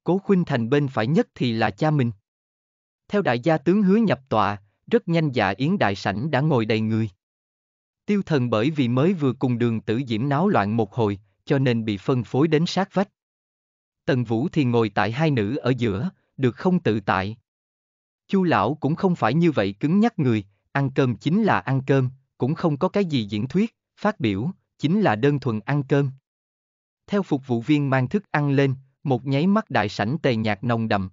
[SPEAKER 1] Cố Khuynh Thành bên phải nhất thì là cha mình. Theo đại gia tướng hứa nhập tọa, rất nhanh dạ yến đại sảnh đã ngồi đầy người. Tiêu thần bởi vì mới vừa cùng đường tử diễm náo loạn một hồi, cho nên bị phân phối đến sát vách. Tần Vũ thì ngồi tại hai nữ ở giữa, được không tự tại. Chu lão cũng không phải như vậy cứng nhắc người, ăn cơm chính là ăn cơm, cũng không có cái gì diễn thuyết, phát biểu, chính là đơn thuần ăn cơm. Theo phục vụ viên mang thức ăn lên, một nháy mắt đại sảnh tề nhạc nồng đậm.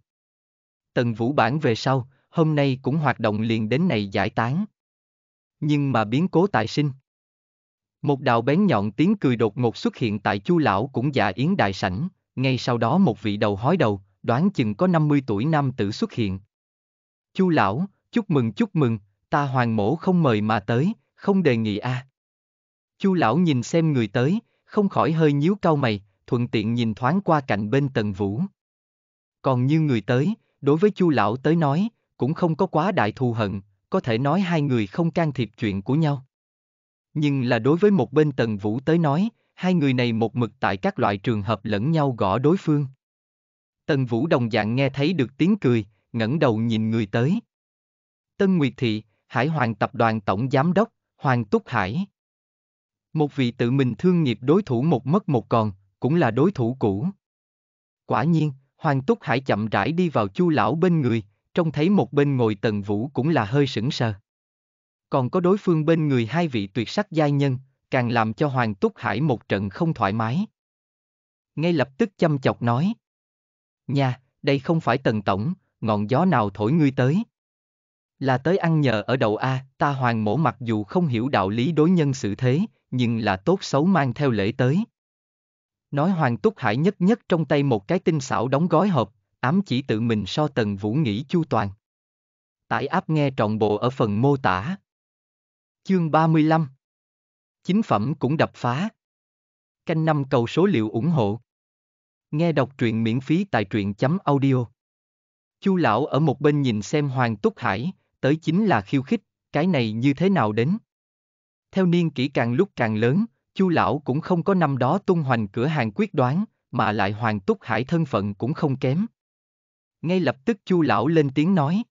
[SPEAKER 1] Tần Vũ bản về sau, hôm nay cũng hoạt động liền đến này giải tán. Nhưng mà biến cố tại sinh. Một đạo bén nhọn tiếng cười đột ngột xuất hiện tại Chu lão cũng dạ yến đại sảnh, ngay sau đó một vị đầu hói đầu, đoán chừng có 50 tuổi nam tử xuất hiện. Chu lão, chúc mừng chúc mừng, ta hoàng mổ không mời mà tới, không đề nghị a. À. Chu lão nhìn xem người tới, không khỏi hơi nhíu cau mày, thuận tiện nhìn thoáng qua cạnh bên Tần Vũ. Còn như người tới, đối với Chu lão tới nói, cũng không có quá đại thù hận, có thể nói hai người không can thiệp chuyện của nhau. Nhưng là đối với một bên Tần Vũ tới nói, hai người này một mực tại các loại trường hợp lẫn nhau gõ đối phương. Tần Vũ đồng dạng nghe thấy được tiếng cười, ngẩng đầu nhìn người tới. Tân Nguyệt Thị, Hải Hoàng Tập đoàn Tổng Giám đốc, Hoàng Túc Hải. Một vị tự mình thương nghiệp đối thủ một mất một còn, cũng là đối thủ cũ. Quả nhiên, Hoàng Túc Hải chậm rãi đi vào chu lão bên người, trông thấy một bên ngồi Tần Vũ cũng là hơi sững sờ. Còn có đối phương bên người hai vị tuyệt sắc giai nhân, càng làm cho Hoàng Túc Hải một trận không thoải mái. Ngay lập tức chăm chọc nói. Nha, đây không phải tần tổng, ngọn gió nào thổi ngươi tới. Là tới ăn nhờ ở đầu A, ta hoàng mổ mặc dù không hiểu đạo lý đối nhân xử thế, nhưng là tốt xấu mang theo lễ tới. Nói hoàng túc hải nhất nhất trong tay một cái tinh xảo đóng gói hộp, ám chỉ tự mình so tần vũ nghĩ chu toàn. Tải áp nghe trọn bộ ở phần mô tả. Chương 35 Chính phẩm cũng đập phá. Canh năm cầu số liệu ủng hộ. Nghe đọc truyện miễn phí tại truyện chấm audio. Chu lão ở một bên nhìn xem Hoàng Túc Hải, tới chính là khiêu khích, cái này như thế nào đến. Theo niên kỷ càng lúc càng lớn, Chu lão cũng không có năm đó tung hoành cửa hàng quyết đoán, mà lại Hoàng Túc Hải thân phận cũng không kém. Ngay lập tức Chu lão lên tiếng nói: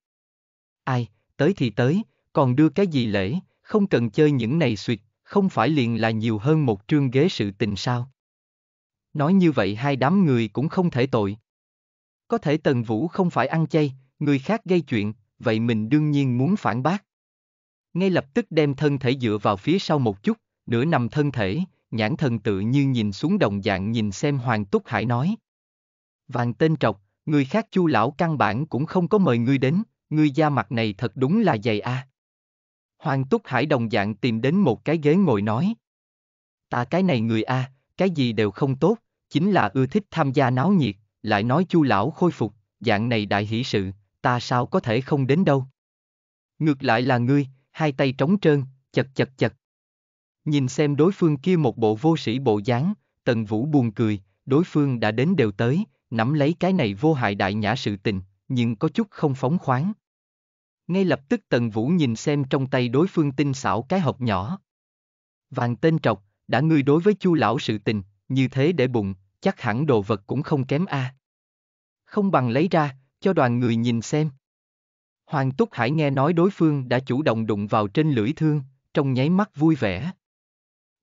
[SPEAKER 1] "Ai, tới thì tới, còn đưa cái gì lễ, không cần chơi những này suyệt, không phải liền là nhiều hơn một trương ghế sự tình sao?" nói như vậy hai đám người cũng không thể tội. Có thể Tần Vũ không phải ăn chay, người khác gây chuyện, vậy mình đương nhiên muốn phản bác. Ngay lập tức đem thân thể dựa vào phía sau một chút, nửa nằm thân thể, nhãn thần tự như nhìn xuống đồng dạng nhìn xem Hoàng Túc Hải nói. Vàng tên trọc, người khác chu lão căn bản cũng không có mời ngươi đến, ngươi da mặt này thật đúng là dày a. À. Hoàng Túc Hải đồng dạng tìm đến một cái ghế ngồi nói. Ta cái này người a, à, cái gì đều không tốt, chính là ưa thích tham gia náo nhiệt, lại nói chu lão khôi phục, dạng này đại hỷ sự, ta sao có thể không đến đâu. Ngược lại là ngươi, hai tay trống trơn, chật chật chật. Nhìn xem đối phương kia một bộ vô sĩ bộ dáng, tần vũ buồn cười, đối phương đã đến đều tới, nắm lấy cái này vô hại đại nhã sự tình, nhưng có chút không phóng khoáng. Ngay lập tức tần vũ nhìn xem trong tay đối phương tinh xảo cái hộp nhỏ. Vàng tên trọc, đã ngươi đối với chu lão sự tình, như thế để bụng, chắc hẳn đồ vật cũng không kém a. À. Không bằng lấy ra, cho đoàn người nhìn xem. Hoàng Túc Hải nghe nói đối phương đã chủ động đụng vào trên lưỡi thương, trong nháy mắt vui vẻ.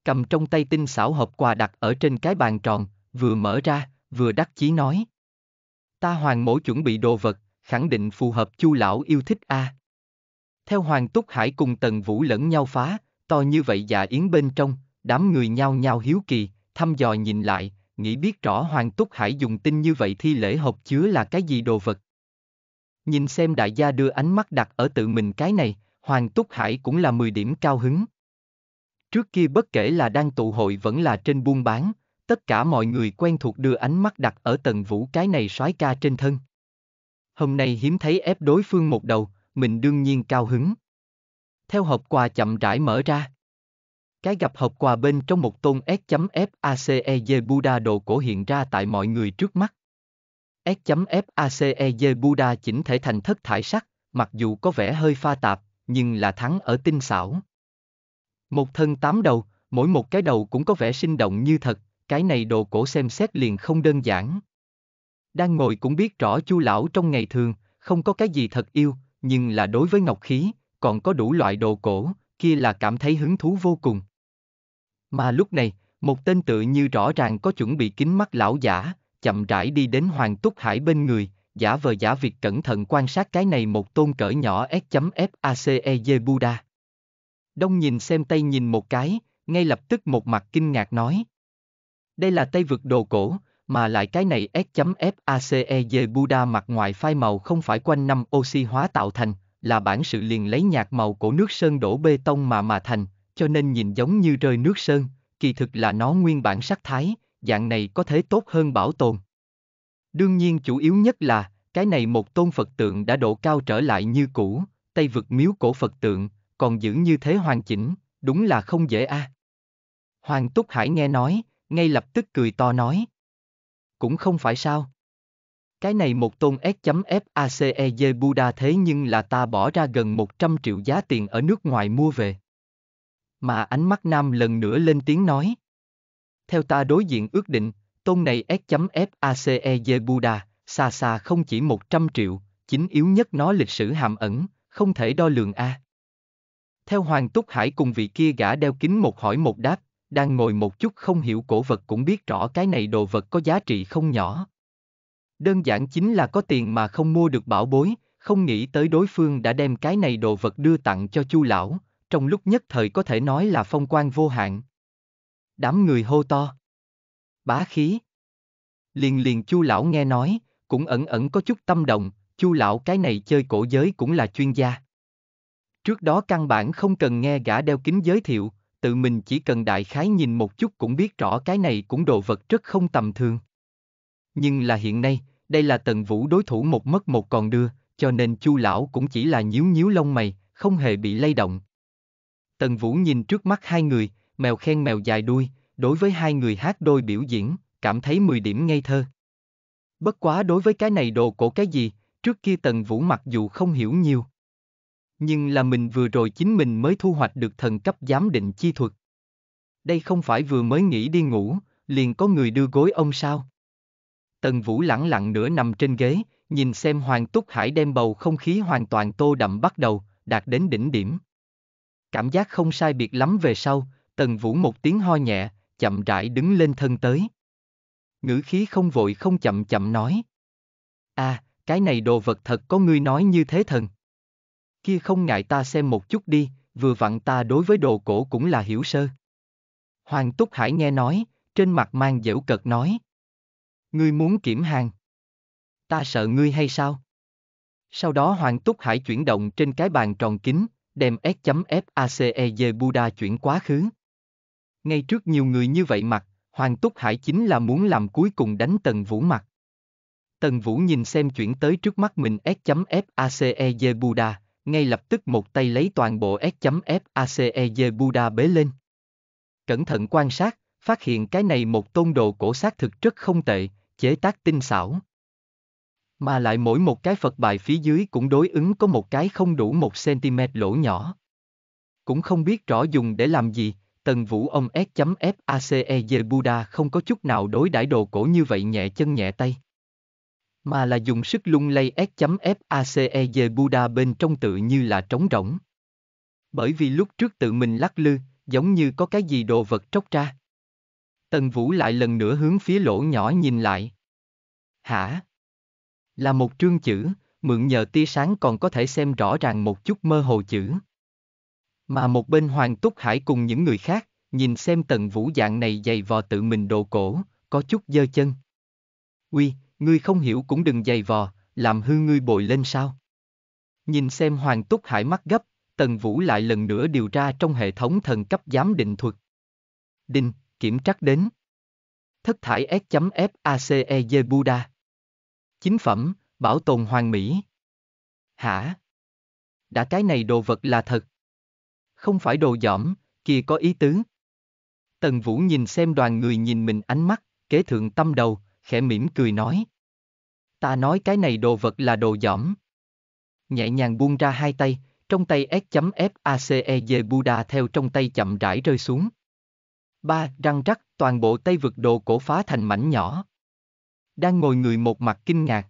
[SPEAKER 1] Cầm trong tay tinh xảo hộp quà đặt ở trên cái bàn tròn, vừa mở ra, vừa đắc chí nói. Ta hoàng mổ chuẩn bị đồ vật, khẳng định phù hợp chu lão yêu thích a. À. Theo Hoàng Túc Hải cùng Tần Vũ lẫn nhau phá, to như vậy dạ yến bên trong, đám người nhao nhao hiếu kỳ, thăm dò nhìn lại, nghĩ biết rõ Hoàng Túc Hải dùng tinh như vậy thi lễ hộp chứa là cái gì đồ vật. Nhìn xem đại gia đưa ánh mắt đặt ở tự mình cái này, Hoàng Túc Hải cũng là 10 điểm cao hứng. Trước kia bất kể là đang tụ hội vẫn là trên buôn bán, tất cả mọi người quen thuộc đưa ánh mắt đặt ở tần vũ cái này soái ca trên thân. Hôm nay hiếm thấy ép đối phương một đầu, mình đương nhiên cao hứng. Theo hộp quà chậm rãi mở ra. Cái gặp hộp quà bên trong một tôn S.FACEJ Buddha đồ cổ hiện ra tại mọi người trước mắt. S.FACEJ Buddha chỉnh thể thành thất thải sắc, mặc dù có vẻ hơi pha tạp, nhưng là thắng ở tinh xảo. Một thân tám đầu, mỗi một cái đầu cũng có vẻ sinh động như thật, cái này đồ cổ xem xét liền không đơn giản. Đang ngồi cũng biết rõ chu lão trong ngày thường, không có cái gì thật yêu, nhưng là đối với ngọc khí, còn có đủ loại đồ cổ, kia là cảm thấy hứng thú vô cùng. Mà lúc này, một tên tự như rõ ràng có chuẩn bị kính mắt lão giả, chậm rãi đi đến Hoàng Túc Hải bên người, giả vờ giả việc cẩn thận quan sát cái này một tôn cỡ nhỏ S.FACEJ Buddha. Đông nhìn xem tay nhìn một cái, ngay lập tức một mặt kinh ngạc nói. Đây là tay vực đồ cổ, mà lại cái này S.FACEJ Buddha mặt ngoài phai màu không phải quanh năm oxy hóa tạo thành, là bản sự liền lấy nhạt màu của nước sơn đổ bê tông mà mà thành, cho nên nhìn giống như rơi nước sơn, kỳ thực là nó nguyên bản sắc thái, dạng này có thể tốt hơn bảo tồn. Đương nhiên chủ yếu nhất là, cái này một tôn Phật tượng đã độ cao trở lại như cũ, tay vực miếu cổ Phật tượng, còn giữ như thế hoàn chỉnh, đúng là không dễ a. À. Hoàng Túc Hải nghe nói, ngay lập tức cười to nói. Cũng không phải sao. Cái này một tôn S.FACEJ Buddha thế nhưng là ta bỏ ra gần 100 triệu giá tiền ở nước ngoài mua về mà ánh mắt nam lần nữa lên tiếng nói. Theo ta đối diện ước định, tôn này S.FACEJ Buddha, xa xa không chỉ 100 triệu, chính yếu nhất nó lịch sử hàm ẩn, không thể đo lường A. Theo Hoàng Túc Hải cùng vị kia gã đeo kính một hỏi một đáp, đang ngồi một chút không hiểu cổ vật cũng biết rõ cái này đồ vật có giá trị không nhỏ. Đơn giản chính là có tiền mà không mua được bảo bối, không nghĩ tới đối phương đã đem cái này đồ vật đưa tặng cho Chu lão, trong lúc nhất thời có thể nói là phong quan vô hạn. Đám người hô to. Bá khí. Liền liền chu lão nghe nói, cũng ẩn ẩn có chút tâm động, chu lão cái này chơi cổ giới cũng là chuyên gia. Trước đó căn bản không cần nghe gã đeo kính giới thiệu, tự mình chỉ cần đại khái nhìn một chút cũng biết rõ cái này cũng đồ vật rất không tầm thường. Nhưng là hiện nay, đây là tần vũ đối thủ một mất một còn đưa, cho nên chu lão cũng chỉ là nhíu nhíu lông mày, không hề bị lay động. Tần Vũ nhìn trước mắt hai người, mèo khen mèo dài đuôi, đối với hai người hát đôi biểu diễn, cảm thấy 10 điểm ngây thơ. Bất quá đối với cái này đồ cổ cái gì, trước kia Tần Vũ mặc dù không hiểu nhiều. Nhưng là mình vừa rồi chính mình mới thu hoạch được thần cấp giám định chi thuật. Đây không phải vừa mới nghỉ đi ngủ, liền có người đưa gối ông sao. Tần Vũ lẳng lặng nửa nằm trên ghế, nhìn xem Hoàng Túc Hải đem bầu không khí hoàn toàn tô đậm bắt đầu, đạt đến đỉnh điểm. Cảm giác không sai biệt lắm về sau, Tần Vũ một tiếng ho nhẹ, chậm rãi đứng lên thân tới. Ngữ khí không vội không chậm chậm nói. À, cái này đồ vật thật có ngươi nói như thế thần. Kia không ngại ta xem một chút đi, vừa vặn ta đối với đồ cổ cũng là hiểu sơ. Hoàng Túc Hải nghe nói, trên mặt mang dễu cợt nói. Ngươi muốn kiểm hàng. Ta sợ ngươi hay sao? Sau đó Hoàng Túc Hải chuyển động trên cái bàn tròn kính, đem S.FACEG Buddha chuyển quá khứ. Ngay trước nhiều người như vậy mặt, Hoàng Túc Hải chính là muốn làm cuối cùng đánh Tần Vũ mặt. Tần Vũ nhìn xem chuyển tới trước mắt mình S.FACEG Buddha, ngay lập tức một tay lấy toàn bộ S.FACEG Buddha bế lên. Cẩn thận quan sát, phát hiện cái này một tôn đồ cổ xác thực rất không tệ, chế tác tinh xảo. Mà lại mỗi một cái Phật bài phía dưới cũng đối ứng có một cái không đủ một cm lỗ nhỏ. Cũng không biết rõ dùng để làm gì, tần vũ ông S.F.A.C.E.J. Buddha không có chút nào đối đãi đồ cổ như vậy nhẹ chân nhẹ tay. Mà là dùng sức lung lay S.F.A.C.E.J. Buddha bên trong tự như là trống rỗng. Bởi vì lúc trước tự mình lắc lư, giống như có cái gì đồ vật tróc ra. Tần Vũ lại lần nữa hướng phía lỗ nhỏ nhìn lại. Hả? Là một trương chữ, mượn nhờ tia sáng còn có thể xem rõ ràng một chút mơ hồ chữ. Mà một bên Hoàng Túc Hải cùng những người khác, nhìn xem tần vũ dạng này dày vò tự mình đồ cổ, có chút dơ chân. Uy, ngươi không hiểu cũng đừng dày vò, làm hư ngươi bồi lên sao? Nhìn xem Hoàng Túc Hải mắt gấp, Tần Vũ lại lần nữa điều tra trong hệ thống thần cấp giám định thuật. Đinh, kiểm trắc đến. Thất thải S.FACEJ Buddha. Chính phẩm, bảo tồn hoàn mỹ. Hả? Đã cái này đồ vật là thật. Không phải đồ dỏm, kia có ý tứ. Tần Vũ nhìn xem đoàn người nhìn mình ánh mắt, kế thượng tâm đầu, khẽ mỉm cười nói. Ta nói cái này đồ vật là đồ dỏm. Nhẹ nhàng buông ra hai tay, trong tay S.F.A.C.E.J. Buddha theo trong tay chậm rãi rơi xuống. Ba, răng rắc, toàn bộ tay vực đồ cổ phá thành mảnh nhỏ đang ngồi người một mặt kinh ngạc.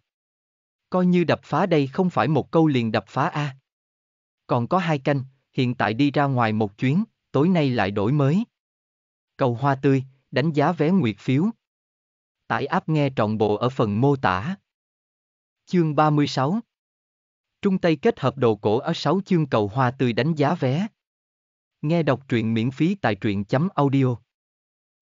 [SPEAKER 1] Coi như đập phá đây không phải một câu liền đập phá A. Còn có hai canh, hiện tại đi ra ngoài một chuyến, tối nay lại đổi mới. Cầu hoa tươi, đánh giá vé nguyệt phiếu. Tải áp nghe trọn bộ ở phần mô tả. Chương 36 Trung Tây kết hợp đồ cổ ở 6 chương cầu hoa tươi đánh giá vé. Nghe đọc truyện miễn phí tại truyện chấm audio.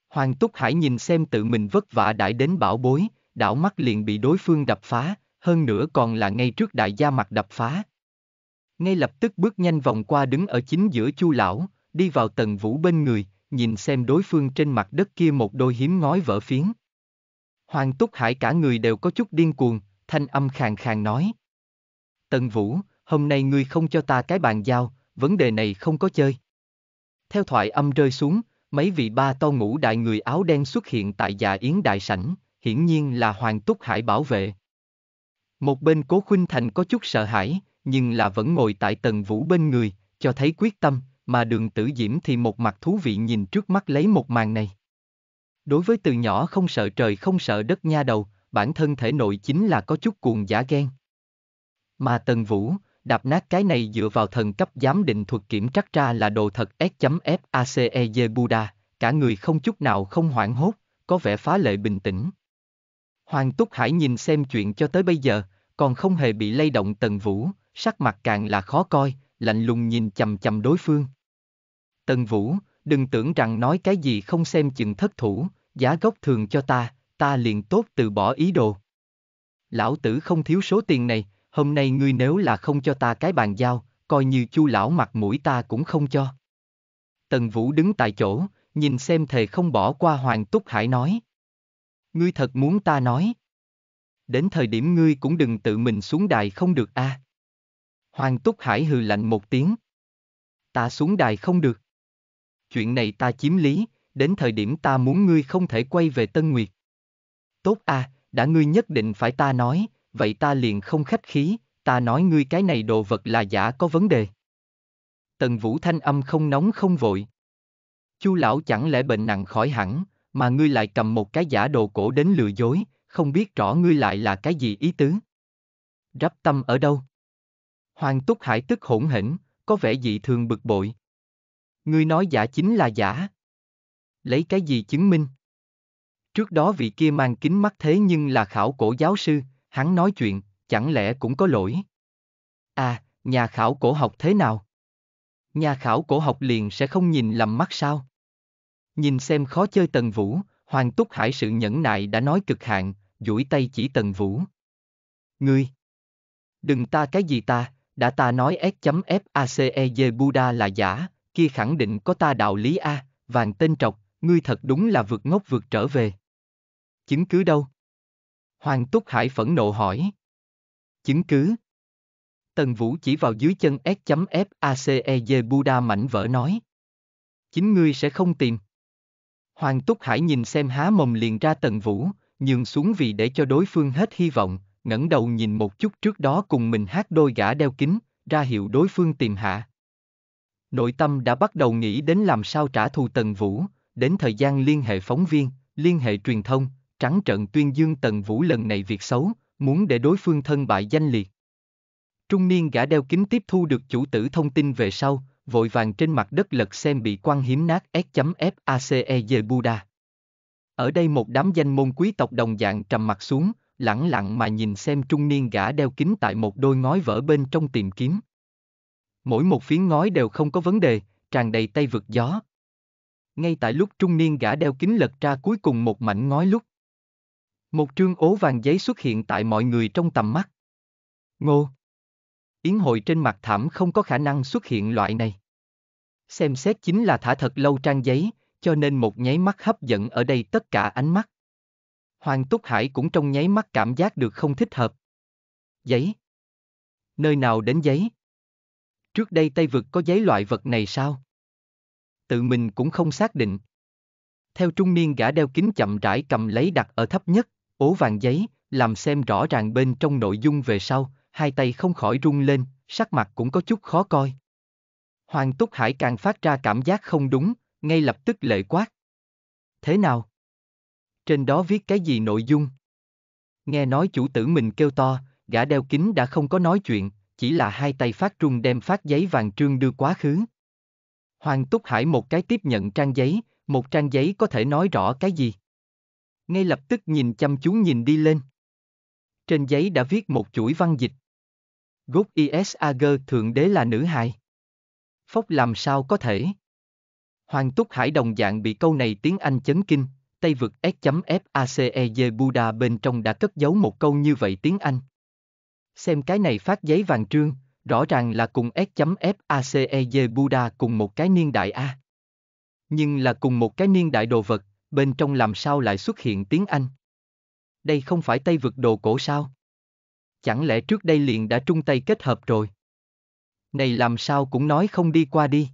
[SPEAKER 1] Hoàng Túc Hải nhìn xem tự mình vất vả đãi đến bảo bối, đảo mắt liền bị đối phương đập phá, hơn nữa còn là ngay trước đại gia mặt đập phá. Ngay lập tức bước nhanh vòng qua đứng ở chính giữa chu lão, đi vào tần vũ bên người, nhìn xem đối phương trên mặt đất kia một đôi hiếm ngói vỡ phiến. Hoàng Túc Hải cả người đều có chút điên cuồng, thanh âm khàn khàn nói. Tần Vũ, hôm nay ngươi không cho ta cái bàn giao, vấn đề này không có chơi. Theo thoại âm rơi xuống, mấy vị ba to ngũ đại người áo đen xuất hiện tại già dạ yến đại sảnh, hiển nhiên là Hoàng Túc Hải bảo vệ. Một bên Cố Khuynh Thành có chút sợ hãi, nhưng là vẫn ngồi tại Tần Vũ bên người, cho thấy quyết tâm, mà đường tử diễm thì một mặt thú vị nhìn trước mắt lấy một màn này. Đối với từ nhỏ không sợ trời không sợ đất nha đầu, bản thân thể nội chính là có chút cuồng giả ghen. Mà Tần Vũ, đạp nát cái này dựa vào thần cấp giám định thuật kiểm trắc ra là đồ thật S.F.A.C.E.J. Buddha, cả người không chút nào không hoảng hốt, có vẻ phá lệ bình tĩnh, Hoàng Túc Hải nhìn xem chuyện cho tới bây giờ, còn không hề bị lay động Tần Vũ, sắc mặt càng là khó coi, lạnh lùng nhìn chầm chầm đối phương. Tần Vũ, đừng tưởng rằng nói cái gì không xem chừng thất thủ, giá gốc thường cho ta, ta liền tốt từ bỏ ý đồ. Lão tử không thiếu số tiền này, hôm nay ngươi nếu là không cho ta cái bàn giao, coi như chu lão mặt mũi ta cũng không cho. Tần Vũ đứng tại chỗ, nhìn xem thề không bỏ qua Hoàng Túc Hải nói, Ngươi thật muốn ta nói. Đến thời điểm ngươi cũng đừng tự mình xuống đài không được a. À. Hoàng Túc Hải hừ lạnh một tiếng. Ta xuống đài không được. Chuyện này ta chiếm lý, đến thời điểm ta muốn ngươi không thể quay về Tân Nguyệt. Tốt a, à, đã ngươi nhất định phải ta nói, vậy ta liền không khách khí, ta nói ngươi cái này đồ vật là giả có vấn đề. Tần Vũ thanh âm không nóng không vội. Chu lão chẳng lẽ bệnh nặng khỏi hẳn, mà ngươi lại cầm một cái giả đồ cổ đến lừa dối, không biết rõ ngươi lại là cái gì ý tứ. Rắp tâm ở đâu? Hoàng Túc Hải tức hỗn hỉnh, có vẻ dị thường bực bội. Ngươi nói giả chính là giả. Lấy cái gì chứng minh? Trước đó vị kia mang kính mắt thế nhưng là khảo cổ giáo sư, hắn nói chuyện, chẳng lẽ cũng có lỗi? À, nhà khảo cổ học thế nào? Nhà khảo cổ học liền sẽ không nhìn lầm mắt sao? Nhìn xem khó chơi Tần Vũ, Hoàng Túc Hải sự nhẫn nại đã nói cực hạn, duỗi tay chỉ Tần Vũ. Ngươi! Đừng ta cái gì ta, đã ta nói S.F.A.C.E.G. Buddha là giả, kia khẳng định có ta đạo lý A, vàng tên trọc, ngươi thật đúng là vượt ngốc vượt trở về. Chứng cứ đâu? Hoàng Túc Hải phẫn nộ hỏi. Chứng cứ? Tần Vũ chỉ vào dưới chân S.F.A.C.E.G. Buddha mảnh vỡ nói. Chính ngươi sẽ không tìm. Hoàng Túc Hải nhìn xem há mồm liền ra tần vũ, nhường xuống vì để cho đối phương hết hy vọng, ngẩng đầu nhìn một chút trước đó cùng mình hát đôi gã đeo kính, ra hiệu đối phương tìm hạ. Nội tâm đã bắt đầu nghĩ đến làm sao trả thù Tần Vũ, đến thời gian liên hệ phóng viên, liên hệ truyền thông, trắng trợn tuyên dương Tần Vũ lần này việc xấu, muốn để đối phương thân bại danh liệt. Trung niên gã đeo kính tiếp thu được chủ tử thông tin về sau, vội vàng trên mặt đất lật xem bị quan hiếm nát s f a c e Buddha. Ở đây một đám danh môn quý tộc đồng dạng trầm mặt xuống, lẳng lặng mà nhìn xem trung niên gã đeo kính tại một đôi ngói vỡ bên trong tìm kiếm. Mỗi một phiến ngói đều không có vấn đề, tràn đầy tay vượt gió. Ngay tại lúc trung niên gã đeo kính lật ra cuối cùng một mảnh ngói lúc. Một trương ố vàng giấy xuất hiện tại mọi người trong tầm mắt. Ngô, Yến hội trên mặt thảm không có khả năng xuất hiện loại này. Xem xét chính là thả thật lâu trang giấy, cho nên một nháy mắt hấp dẫn ở đây tất cả ánh mắt. Hoàng Túc Hải cũng trong nháy mắt cảm giác được không thích hợp. Giấy. Nơi nào đến giấy? Trước đây Tây Vực có giấy loại vật này sao? Tự mình cũng không xác định. Theo trung niên gã đeo kính chậm rãi cầm lấy đặt ở thấp nhất, ố vàng giấy, làm xem rõ ràng bên trong nội dung về sau, hai tay không khỏi run lên, sắc mặt cũng có chút khó coi. Hoàng Túc Hải càng phát ra cảm giác không đúng, ngay lập tức lệ quát. Thế nào? Trên đó viết cái gì nội dung? Nghe nói chủ tử mình kêu to, gã đeo kính đã không có nói chuyện, chỉ là hai tay phát run đem phát giấy vàng trương đưa quá khứ. Hoàng Túc Hải một cái tiếp nhận trang giấy, một trang giấy có thể nói rõ cái gì. Ngay lập tức nhìn chăm chú nhìn đi lên. Trên giấy đã viết một chuỗi văn dịch, Gốc Isager Thượng Đế là nữ hài. Phốc làm sao có thể? Hoàng Túc Hải đồng dạng bị câu này tiếng Anh chấn kinh, Tây vực S.F.A.C.E.J. Buddha bên trong đã cất giấu một câu như vậy tiếng Anh. Xem cái này phát giấy vàng trương, rõ ràng là cùng S.F.A.C.E.J. Buddha cùng một cái niên đại A. Nhưng là cùng một cái niên đại đồ vật, bên trong làm sao lại xuất hiện tiếng Anh? Đây không phải Tây vực đồ cổ sao? Chẳng lẽ trước đây liền đã trung tây kết hợp rồi? Này làm sao cũng nói không đi qua đi.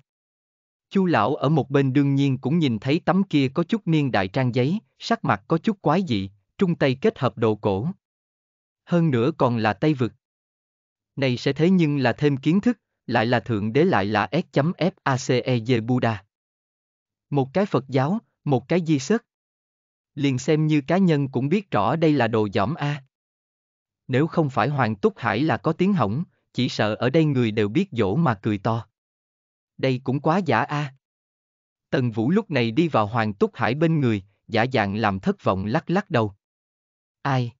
[SPEAKER 1] Chu lão ở một bên đương nhiên cũng nhìn thấy tấm kia có chút niên đại trang giấy, sắc mặt có chút quái dị, trung tây kết hợp đồ cổ. Hơn nữa còn là tây vực. Này sẽ thế nhưng là thêm kiến thức, lại là thượng đế lại là S.F.A.C.E.J. Buddha. Một cái Phật giáo, một cái di sức. Liền xem như cá nhân cũng biết rõ đây là đồ giỏm A nếu không phải Hoàng Túc Hải là có tiếng hỏng, chỉ sợ ở đây người đều biết dỗ mà cười to. Đây cũng quá giả a. À. Tần Vũ lúc này đi vào Hoàng Túc Hải bên người, giả dạng làm thất vọng lắc lắc đầu. Ai?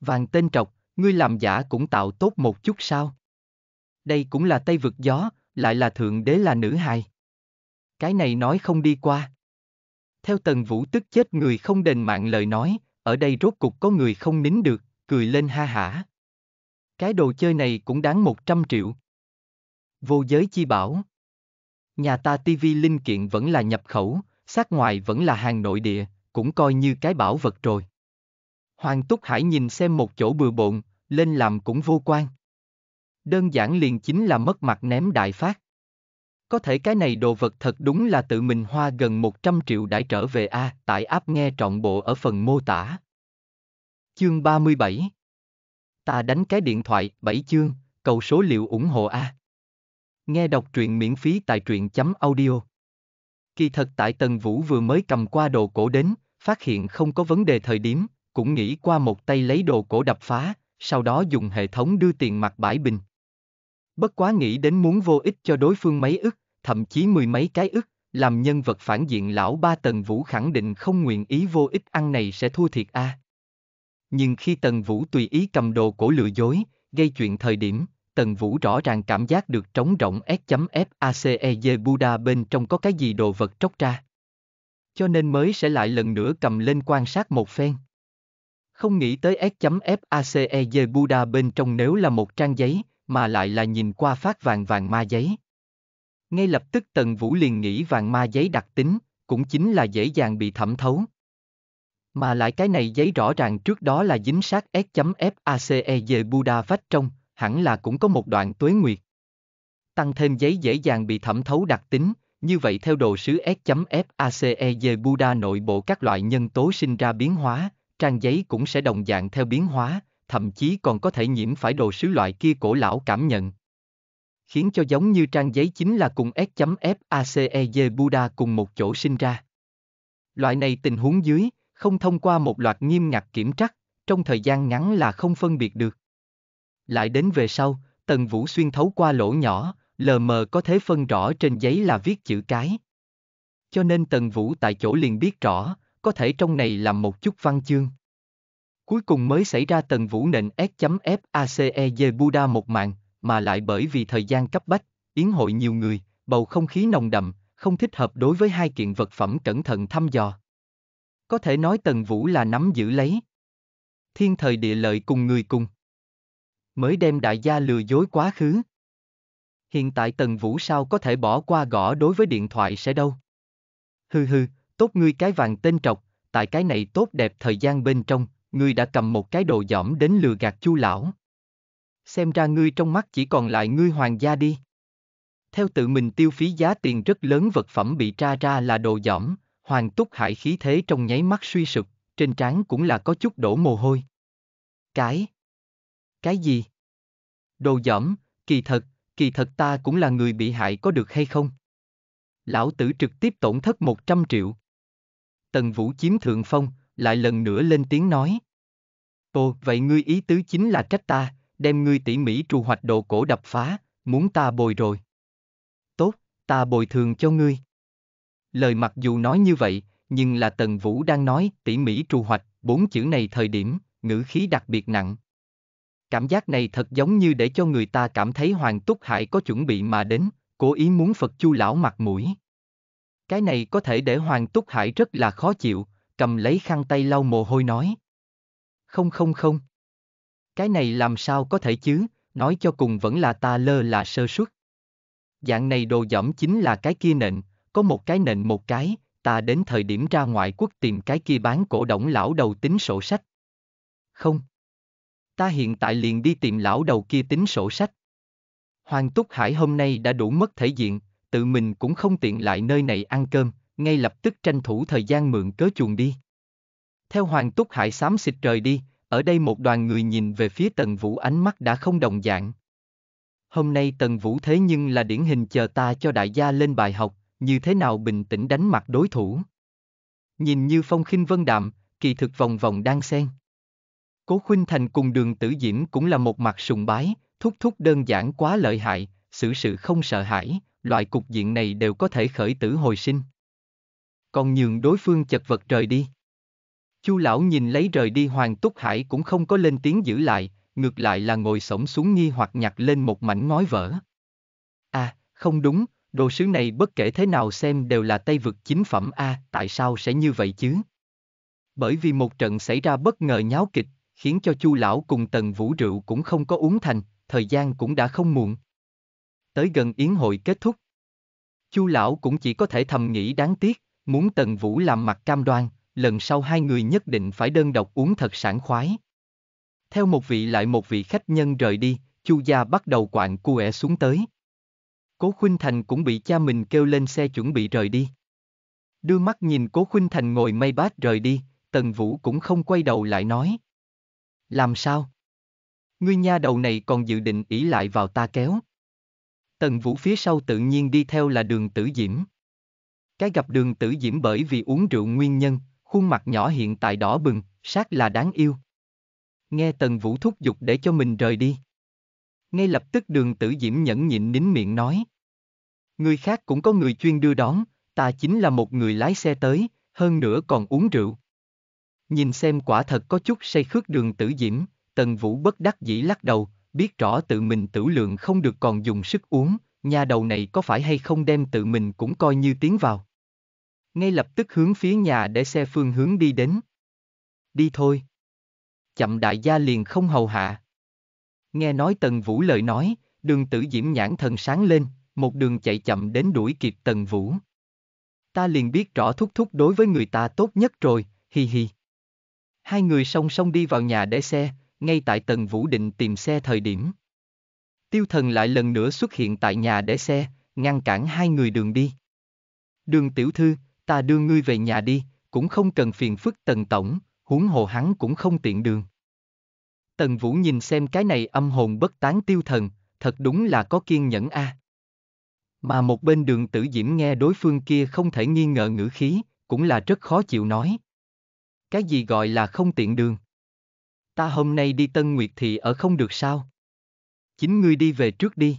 [SPEAKER 1] Vàng tên trọc, ngươi làm giả cũng tạo tốt một chút sao? Đây cũng là Tây vực gió, lại là thượng đế là nữ hài. Cái này nói không đi qua. Theo Tần Vũ tức chết người không đền mạng lời nói, ở đây rốt cục có người không nín được, cười lên ha hả. Cái đồ chơi này cũng đáng 100 triệu. Vô giới chi bảo. Nhà ta TV linh kiện vẫn là nhập khẩu, sát ngoài vẫn là hàng nội địa, cũng coi như cái bảo vật rồi. Hoàng Túc Hải nhìn xem một chỗ bừa bộn, lên làm cũng vô quan. Đơn giản liền chính là mất mặt ném đại phát. Có thể cái này đồ vật thật đúng là tự mình hoa gần 100 triệu đã trở về A, tại app nghe trọn bộ ở phần mô tả. Chương 37 Ta đánh cái điện thoại 7 chương, cầu số liệu ủng hộ A. Nghe đọc truyện miễn phí tại truyện chấm audio. Kỳ thật tại Tần Vũ vừa mới cầm qua đồ cổ đến, phát hiện không có vấn đề thời điểm, cũng nghĩ qua một tay lấy đồ cổ đập phá, sau đó dùng hệ thống đưa tiền mặt bãi bình. Bất quá nghĩ đến muốn vô ích cho đối phương mấy ức, thậm chí mười mấy cái ức, làm nhân vật phản diện lão ba Tần Vũ khẳng định không nguyện ý vô ích ăn này sẽ thua thiệt a. À. Nhưng khi Tần Vũ tùy ý cầm đồ cổ lừa dối, gây chuyện thời điểm, Tần Vũ rõ ràng cảm giác được trống rỗng S.F.A.C.E.J. Buddha bên trong có cái gì đồ vật tróc ra. Cho nên mới sẽ lại lần nữa cầm lên quan sát một phen. Không nghĩ tới S.F.A.C.E.J. Buddha bên trong nếu là một trang giấy, mà lại là nhìn qua phát vàng vàng ma giấy. Ngay lập tức Tần Vũ liền nghĩ vàng ma giấy đặc tính, cũng chính là dễ dàng bị thẩm thấu. Mà lại cái này giấy rõ ràng trước đó là dính sát S.FACE về Buddha vách trong, hẳn là cũng có một đoạn tuế nguyệt. Tăng thêm giấy dễ dàng bị thẩm thấu đặc tính, như vậy theo đồ sứ S.FACE về Buddha nội bộ các loại nhân tố sinh ra biến hóa, trang giấy cũng sẽ đồng dạng theo biến hóa, thậm chí còn có thể nhiễm phải đồ sứ loại kia cổ lão cảm nhận. Khiến cho giống như trang giấy chính là cùng s về e Buddha cùng một chỗ sinh ra. Loại này tình huống dưới, không thông qua một loạt nghiêm ngặt kiểm trắc, trong thời gian ngắn là không phân biệt được. Lại đến về sau, Tần Vũ xuyên thấu qua lỗ nhỏ, lờ mờ có thể phân rõ trên giấy là viết chữ cái. Cho nên Tần Vũ tại chỗ liền biết rõ, có thể trong này làm một chút văn chương. Cuối cùng mới xảy ra Tần Vũ nền S.FACEJ f a c e Buddha một mạng, mà lại bởi vì thời gian cấp bách, yến hội nhiều người, bầu không khí nồng đậm, không thích hợp đối với hai kiện vật phẩm cẩn thận thăm dò. Có thể nói Tần Vũ là nắm giữ lấy. Thiên thời địa lợi cùng người cùng. Mới đem đại gia lừa dối quá khứ. Hiện tại Tần Vũ sao có thể bỏ qua gõ đối với điện thoại sẽ đâu. Hừ hừ, tốt ngươi cái vàng tên trọc, tại cái này tốt đẹp thời gian bên trong, ngươi đã cầm một cái đồ dỏm đến lừa gạt chu lão. Xem ra ngươi trong mắt chỉ còn lại ngươi hoàng gia đi theo tự mình tiêu phí giá tiền rất lớn vật phẩm bị tra ra là đồ dỏm, Hoàng Túc Hải khí thế trong nháy mắt suy sụp, trên trán cũng là có chút đổ mồ hôi. Cái? Cái gì? Đồ dẫm, kỳ thật, kỳ thật ta cũng là người bị hại có được hay không? Lão tử trực tiếp tổn thất 100 triệu. Tần Vũ chiếm thượng phong, lại lần nữa lên tiếng nói. Ồ, vậy ngươi ý tứ chính là trách ta, đem ngươi tỉ mỉ trù hoạch đồ cổ đập phá, muốn ta bồi rồi. Tốt, ta bồi thường cho ngươi. Lời mặc dù nói như vậy, nhưng là Tần Vũ đang nói tỉ mỉ trù hoạch, bốn chữ này thời điểm, ngữ khí đặc biệt nặng. Cảm giác này thật giống như để cho người ta cảm thấy Hoàng Túc Hải có chuẩn bị mà đến, cố ý muốn Phật Chu lão mặt mũi. Cái này có thể để Hoàng Túc Hải rất là khó chịu, cầm lấy khăn tay lau mồ hôi nói. Không không không. Cái này làm sao có thể chứ, nói cho cùng vẫn là ta lơ là sơ suất. Dạng này đồ dẫm chính là cái kia nện, có một cái nền một cái, ta đến thời điểm ra ngoại quốc tìm cái kia bán cổ động lão đầu tính sổ sách. Không. Ta hiện tại liền đi tìm lão đầu kia tính sổ sách. Hoàng Túc Hải hôm nay đã đủ mất thể diện, tự mình cũng không tiện lại nơi này ăn cơm, ngay lập tức tranh thủ thời gian mượn cớ chuồng đi. Theo Hoàng Túc Hải xám xịt rời đi, ở đây một đoàn người nhìn về phía Tần Vũ ánh mắt đã không đồng dạng. Hôm nay Tần Vũ thế nhưng là điển hình chờ ta cho đại gia lên bài học, như thế nào bình tĩnh đánh mặt đối thủ. Nhìn như phong khinh vân đạm, kỳ thực vòng vòng đang xen. Cố Khuynh Thành cùng đường tử diễm cũng là một mặt sùng bái, thúc thúc đơn giản quá lợi hại, xử sự không sợ hãi, loại cục diện này đều có thể khởi tử hồi sinh. Còn nhường đối phương chật vật rời đi. Chu lão nhìn lấy rời đi Hoàng Túc Hải cũng không có lên tiếng giữ lại, ngược lại là ngồi sổng xuống nghi hoặc nhặt lên một mảnh ngói vỡ. À, không đúng, Đồ sứ này bất kể thế nào xem đều là Tây vực chính phẩm A, tại sao sẽ như vậy chứ? Bởi vì một trận xảy ra bất ngờ nháo kịch, khiến cho Chu lão cùng Tần Vũ rượu cũng không có uống thành, thời gian cũng đã không muộn. Tới gần yến hội kết thúc, Chu lão cũng chỉ có thể thầm nghĩ đáng tiếc, muốn Tần Vũ làm mặt cam đoan, lần sau hai người nhất định phải đơn độc uống thật sảng khoái. Theo một vị lại một vị khách nhân rời đi, Chu gia bắt đầu quạng cuệ xuống tới. Cố Khuynh Thành cũng bị cha mình kêu lên xe chuẩn bị rời đi. Đưa mắt nhìn Cố Khuynh Thành ngồi mây bát rời đi, Tần Vũ cũng không quay đầu lại nói. Làm sao? Ngươi nha đầu này còn dự định ỷ lại vào ta kéo. Tần Vũ phía sau tự nhiên đi theo là đường tử diễm. Cái gặp đường tử diễm bởi vì uống rượu nguyên nhân, khuôn mặt nhỏ hiện tại đỏ bừng, sát là đáng yêu. Nghe Tần Vũ thúc giục để cho mình rời đi. Ngay lập tức đường tử diễm nhẫn nhịn nín miệng nói. Người khác cũng có người chuyên đưa đón, ta chính là một người lái xe tới, hơn nữa còn uống rượu. Nhìn xem quả thật có chút say khước đường tử diễm, tần vũ bất đắc dĩ lắc đầu, biết rõ tự mình tử lượng không được còn dùng sức uống, nhà đầu này có phải hay không đem tự mình cũng coi như tiến vào. Ngay lập tức hướng phía nhà để xe phương hướng đi đến. Đi thôi. Chậm đại gia liền không hầu hạ. Nghe nói Tần Vũ lời nói, đường tử diễm nhãn thần sáng lên, một đường chạy chậm đến đuổi kịp Tần Vũ. Ta liền biết rõ thúc thúc đối với người ta tốt nhất rồi, hi hi. Hai người song song đi vào nhà để xe, ngay tại Tần Vũ định tìm xe thời điểm. Tiêu thần lại lần nữa xuất hiện tại nhà để xe, ngăn cản hai người đường đi. Đường tiểu thư, ta đưa ngươi về nhà đi, cũng không cần phiền phức Tần Tổng, huống hồ hắn cũng không tiện đường. Tần Vũ nhìn xem cái này âm hồn bất tán tiêu thần, thật đúng là có kiên nhẫn a. À. Mà một bên đường tử diễm nghe đối phương kia không thể nghi ngờ ngữ khí, cũng là rất khó chịu nói. Cái gì gọi là không tiện đường? Ta hôm nay đi Tân Nguyệt thì ở không được sao? Chính ngươi đi về trước đi.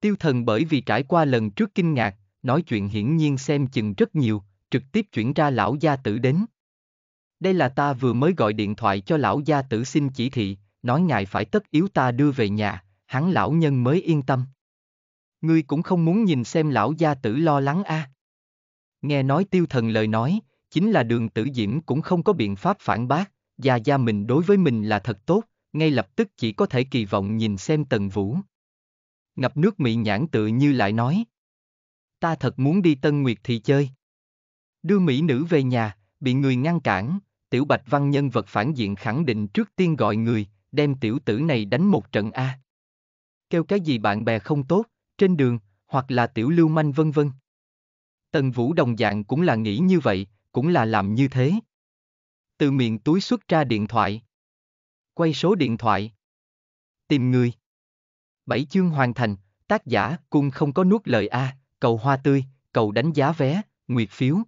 [SPEAKER 1] Tiêu thần bởi vì trải qua lần trước kinh ngạc, nói chuyện hiển nhiên xem chừng rất nhiều, trực tiếp chuyển ra lão gia tử đến. Đây là ta vừa mới gọi điện thoại cho lão gia tử xin chỉ thị, nói ngài phải tất yếu ta đưa về nhà, hắn lão nhân mới yên tâm. Ngươi cũng không muốn nhìn xem lão gia tử lo lắng a. À. Nghe nói tiêu thần lời nói, chính là đường tử diễm cũng không có biện pháp phản bác, gia gia mình đối với mình là thật tốt, ngay lập tức chỉ có thể kỳ vọng nhìn xem tần vũ. Ngập nước mị nhãn tự như lại nói. Ta thật muốn đi Tân Nguyệt thì chơi. Đưa mỹ nữ về nhà, bị người ngăn cản, Tiểu Bạch Văn nhân vật phản diện khẳng định trước tiên gọi người, đem tiểu tử này đánh một trận A. Kêu cái gì bạn bè không tốt, trên đường, hoặc là tiểu lưu manh vân vân. Tần Vũ đồng dạng cũng là nghĩ như vậy, cũng là làm như thế. Từ miệng túi xuất ra điện thoại. Quay số điện thoại. Tìm người. Bảy chương hoàn thành, tác giả cung không có nuốt lời A, cầu hoa tươi, cầu đánh giá vé, nguyệt phiếu.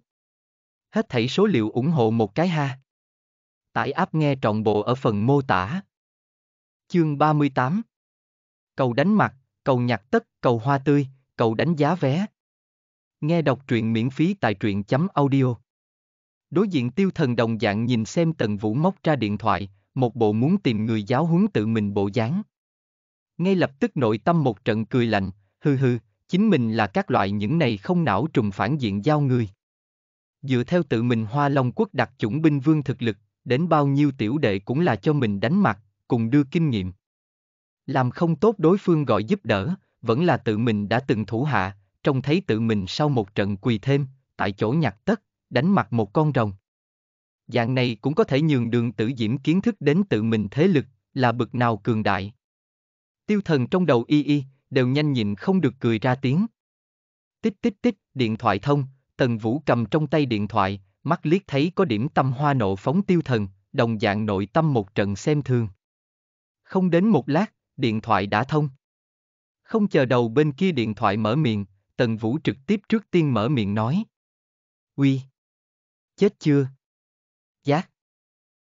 [SPEAKER 1] Hết thảy số liệu ủng hộ một cái ha. Tải app nghe trọn bộ ở phần mô tả. Chương 38 Cầu đánh mặt, cầu nhặt tất, cầu hoa tươi, cầu đánh giá vé. Nghe đọc truyện miễn phí tại truyện.audio Chấm Đối diện tiêu thần đồng dạng nhìn xem tần vũ móc ra điện thoại, một bộ muốn tìm người giáo huấn tự mình bộ dáng. Ngay lập tức nội tâm một trận cười lạnh, hư hư, chính mình là các loại những này không não trùng phản diện giao người. Dựa theo tự mình hoa long quốc đặc chủng binh vương thực lực, đến bao nhiêu tiểu đệ cũng là cho mình đánh mặt, cùng đưa kinh nghiệm. Làm không tốt đối phương gọi giúp đỡ, vẫn là tự mình đã từng thủ hạ, trông thấy tự mình sau một trận quỳ thêm, tại chỗ nhặt tất, đánh mặt một con rồng. Dạng này cũng có thể nhường đường tử diễm kiến thức đến tự mình thế lực, là bực nào cường đại. Tiêu thần trong đầu y y, đều nhanh nhịn không được cười ra tiếng. Tích tích tích, điện thoại thông, Tần Vũ cầm trong tay điện thoại, mắt liếc thấy có điểm tâm hoa nộ phóng tiêu thần, đồng dạng nội tâm một trận xem thường. Không đến một lát, điện thoại đã thông. Không chờ đầu bên kia điện thoại mở miệng, Tần Vũ trực tiếp trước tiên mở miệng nói. Uy! Chết chưa? Giác!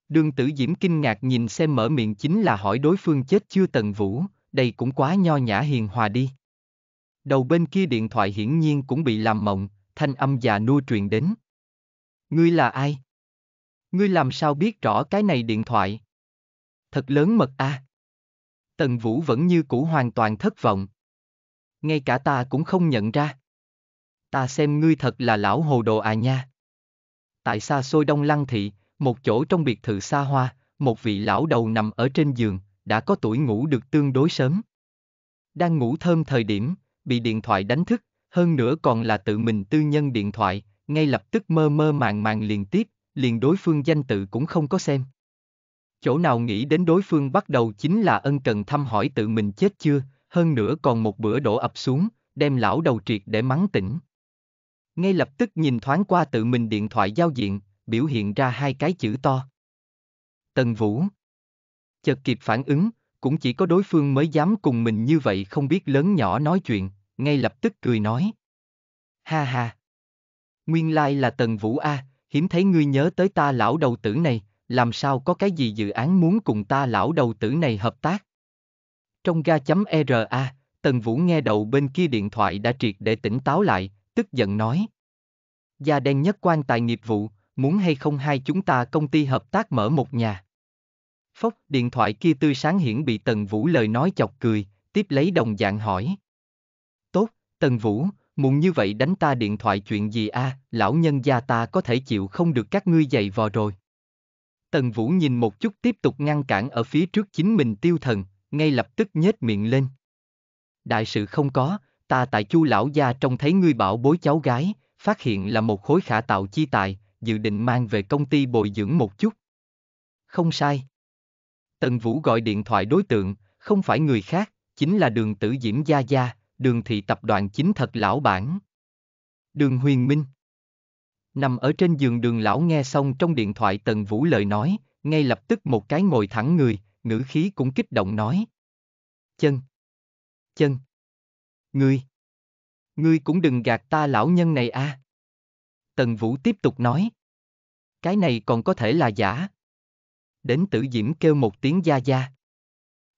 [SPEAKER 1] Đường tử Diễm kinh ngạc nhìn xem mở miệng chính là hỏi đối phương chết chưa Tần Vũ, đây cũng quá nho nhã hiền hòa đi. Đầu bên kia điện thoại hiển nhiên cũng bị làm mộng, thanh âm già nua truyền đến. Ngươi là ai? Ngươi làm sao biết rõ cái này điện thoại? Thật lớn mật a. À? Tần Vũ vẫn như cũ hoàn toàn thất vọng. Ngay cả ta cũng không nhận ra. Ta xem ngươi thật là lão hồ đồ à nha. Tại xa xôi Đông Lăng Thị, một chỗ trong biệt thự xa hoa, một vị lão đầu nằm ở trên giường, đã có tuổi ngủ được tương đối sớm. Đang ngủ thơm thời điểm, bị điện thoại đánh thức, hơn nữa còn là tự mình tư nhân điện thoại, ngay lập tức mơ mơ màng màng liền tiếp, liền đối phương danh tự cũng không có xem. Chỗ nào nghĩ đến đối phương bắt đầu chính là ân cần thăm hỏi tự mình chết chưa, hơn nữa còn một bữa đổ ập xuống, đem lão đầu triệt để mắng tỉnh. Ngay lập tức nhìn thoáng qua tự mình điện thoại giao diện, biểu hiện ra hai cái chữ to. Tần Vũ. Chợt kịp phản ứng, cũng chỉ có đối phương mới dám cùng mình như vậy không biết lớn nhỏ nói chuyện, ngay lập tức cười nói. Ha ha. Nguyên lai là Tần Vũ A, hiếm thấy ngươi nhớ tới ta lão đầu tử này, làm sao có cái gì dự án muốn cùng ta lão đầu tử này hợp tác. Trong ga.ra, chấm Tần Vũ nghe đầu bên kia điện thoại đã triệt để tỉnh táo lại, tức giận nói. Gia đen nhất quan tài nghiệp vụ, muốn hay không hai chúng ta công ty hợp tác mở một nhà. Phốc, điện thoại kia tươi sáng hiển bị Tần Vũ lời nói chọc cười, tiếp lấy đồng dạng hỏi. Tốt, Tần Vũ, muộn như vậy đánh ta điện thoại chuyện gì a, à? lão nhân gia ta có thể chịu không được các ngươi giày vò rồi. Tần Vũ nhìn một chút tiếp tục ngăn cản ở phía trước chính mình tiêu thần, ngay lập tức nhếch miệng lên. Đại sự không có, ta tại chu lão gia trông thấy ngươi bảo bối cháu gái, phát hiện là một khối khả tạo chi tài, dự định mang về công ty bồi dưỡng một chút. Không sai. Tần Vũ gọi điện thoại đối tượng, không phải người khác, chính là đường tử Diễm Gia Gia, đường thị tập đoàn chính thật lão bản. Đường huyền minh. Nằm ở trên giường đường lão nghe xong trong điện thoại Tần Vũ lời nói, ngay lập tức một cái ngồi thẳng người, ngữ khí cũng kích động nói. Chân. Chân. Ngươi. Ngươi cũng đừng gạt ta lão nhân này a. À. Tần Vũ tiếp tục nói. Cái này còn có thể là giả. Đến tử diễm kêu một tiếng gia gia.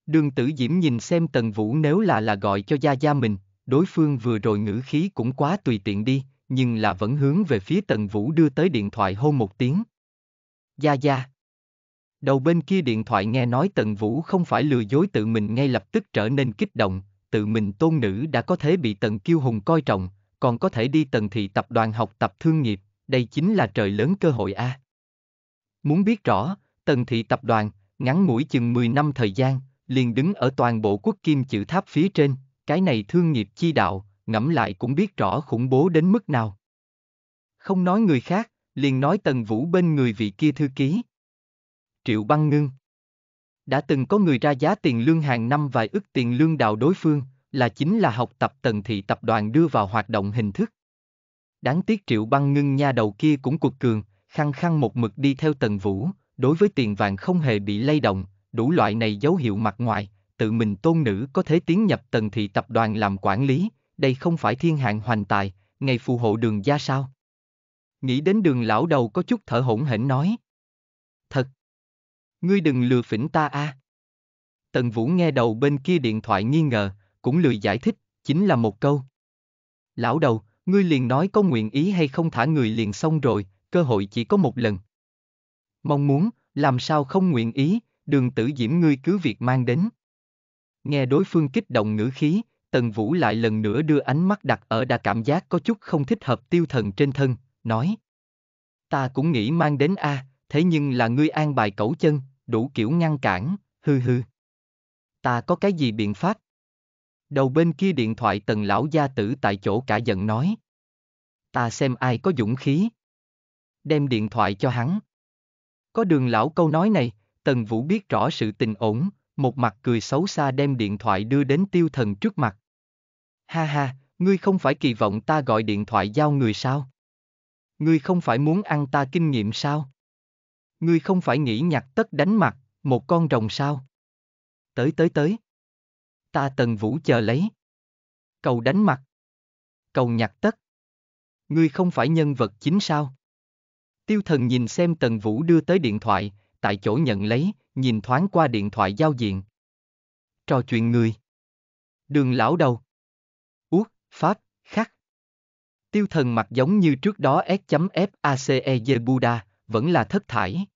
[SPEAKER 1] Đường tử diễm nhìn xem tần vũ nếu là là gọi cho gia gia mình, đối phương vừa rồi ngữ khí cũng quá tùy tiện đi, nhưng là vẫn hướng về phía tần vũ đưa tới điện thoại hôn một tiếng. Gia gia. Đầu bên kia điện thoại nghe nói tần vũ không phải lừa dối tự mình ngay lập tức trở nên kích động, tự mình tôn nữ đã có thể bị tần kiêu hùng coi trọng, còn có thể đi tần thị tập đoàn học tập thương nghiệp, đây chính là trời lớn cơ hội a. À. Muốn biết rõ, tần thị tập đoàn, ngắn mũi chừng 10 năm thời gian, liền đứng ở toàn bộ quốc kim chữ tháp phía trên, cái này thương nghiệp chi đạo, ngẫm lại cũng biết rõ khủng bố đến mức nào. Không nói người khác, liền nói tần vũ bên người vị kia thư ký. Triệu băng ngưng. Đã từng có người ra giá tiền lương hàng năm vài ức tiền lương đào đối phương, là chính là học tập tần thị tập đoàn đưa vào hoạt động hình thức. Đáng tiếc triệu băng ngưng nha đầu kia cũng cuộc cường, khăng khăng một mực đi theo tần vũ, đối với tiền vàng không hề bị lay động, đủ loại này dấu hiệu mặt ngoài, tự mình tôn nữ có thể tiến nhập tần thị tập đoàn làm quản lý, đây không phải thiên hạng hoành tài, ngày phù hộ đường gia sao? Nghĩ đến đường lão đầu có chút thở hổn hển nói. Thật! Ngươi đừng lừa phỉnh ta a. À. Tần Vũ nghe đầu bên kia điện thoại nghi ngờ, cũng lười giải thích, chính là một câu. Lão đầu, ngươi liền nói có nguyện ý hay không thả người liền xong rồi, cơ hội chỉ có một lần. Mong muốn, làm sao không nguyện ý, đường tử diễm ngươi cứ việc mang đến. Nghe đối phương kích động ngữ khí, Tần Vũ lại lần nữa đưa ánh mắt đặt ở đã cảm giác có chút không thích hợp tiêu thần trên thân, nói. Ta cũng nghĩ mang đến a, à, thế nhưng là ngươi an bài cẩu chân, đủ kiểu ngăn cản, hư hư. Ta có cái gì biện pháp? Đầu bên kia điện thoại tần lão gia tử tại chỗ cả giận nói. Ta xem ai có dũng khí. Đem điện thoại cho hắn. Có đường lão câu nói này, Tần Vũ biết rõ sự tình ổn, một mặt cười xấu xa đem điện thoại đưa đến tiêu thần trước mặt. Ha ha, ngươi không phải kỳ vọng ta gọi điện thoại giao người sao? Ngươi không phải muốn ăn ta kinh nghiệm sao? Ngươi không phải nghĩ nhặt tất đánh mặt, một con rồng sao? Tới tới tới. Ta tần vũ chờ lấy. Cầu đánh mặt. Cầu nhặt tất. Ngươi không phải nhân vật chính sao? Tiêu thần nhìn xem tần vũ đưa tới điện thoại, tại chỗ nhận lấy, nhìn thoáng qua điện thoại giao diện. Trò chuyện người. Đường lão đầu. Út, Pháp, khắc. Tiêu thần mặt giống như trước đó S.FACEG Buddha, vẫn là thất thải.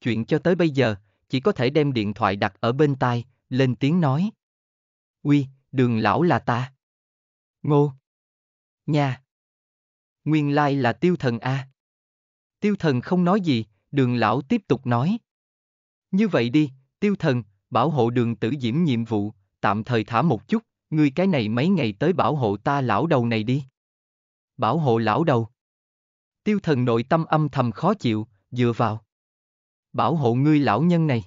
[SPEAKER 1] Chuyện cho tới bây giờ, chỉ có thể đem điện thoại đặt ở bên tai, lên tiếng nói. Uy, đường lão là ta. Ngô. Nha. Nguyên lai like là tiêu thần A. Tiêu thần không nói gì, đường lão tiếp tục nói. Như vậy đi, tiêu thần, bảo hộ đường tử diễm nhiệm vụ, tạm thời thả một chút, ngươi cái này mấy ngày tới bảo hộ ta lão đầu này đi. Bảo hộ lão đầu. Tiêu thần nội tâm âm thầm khó chịu, dựa vào. Bảo hộ ngươi lão nhân này.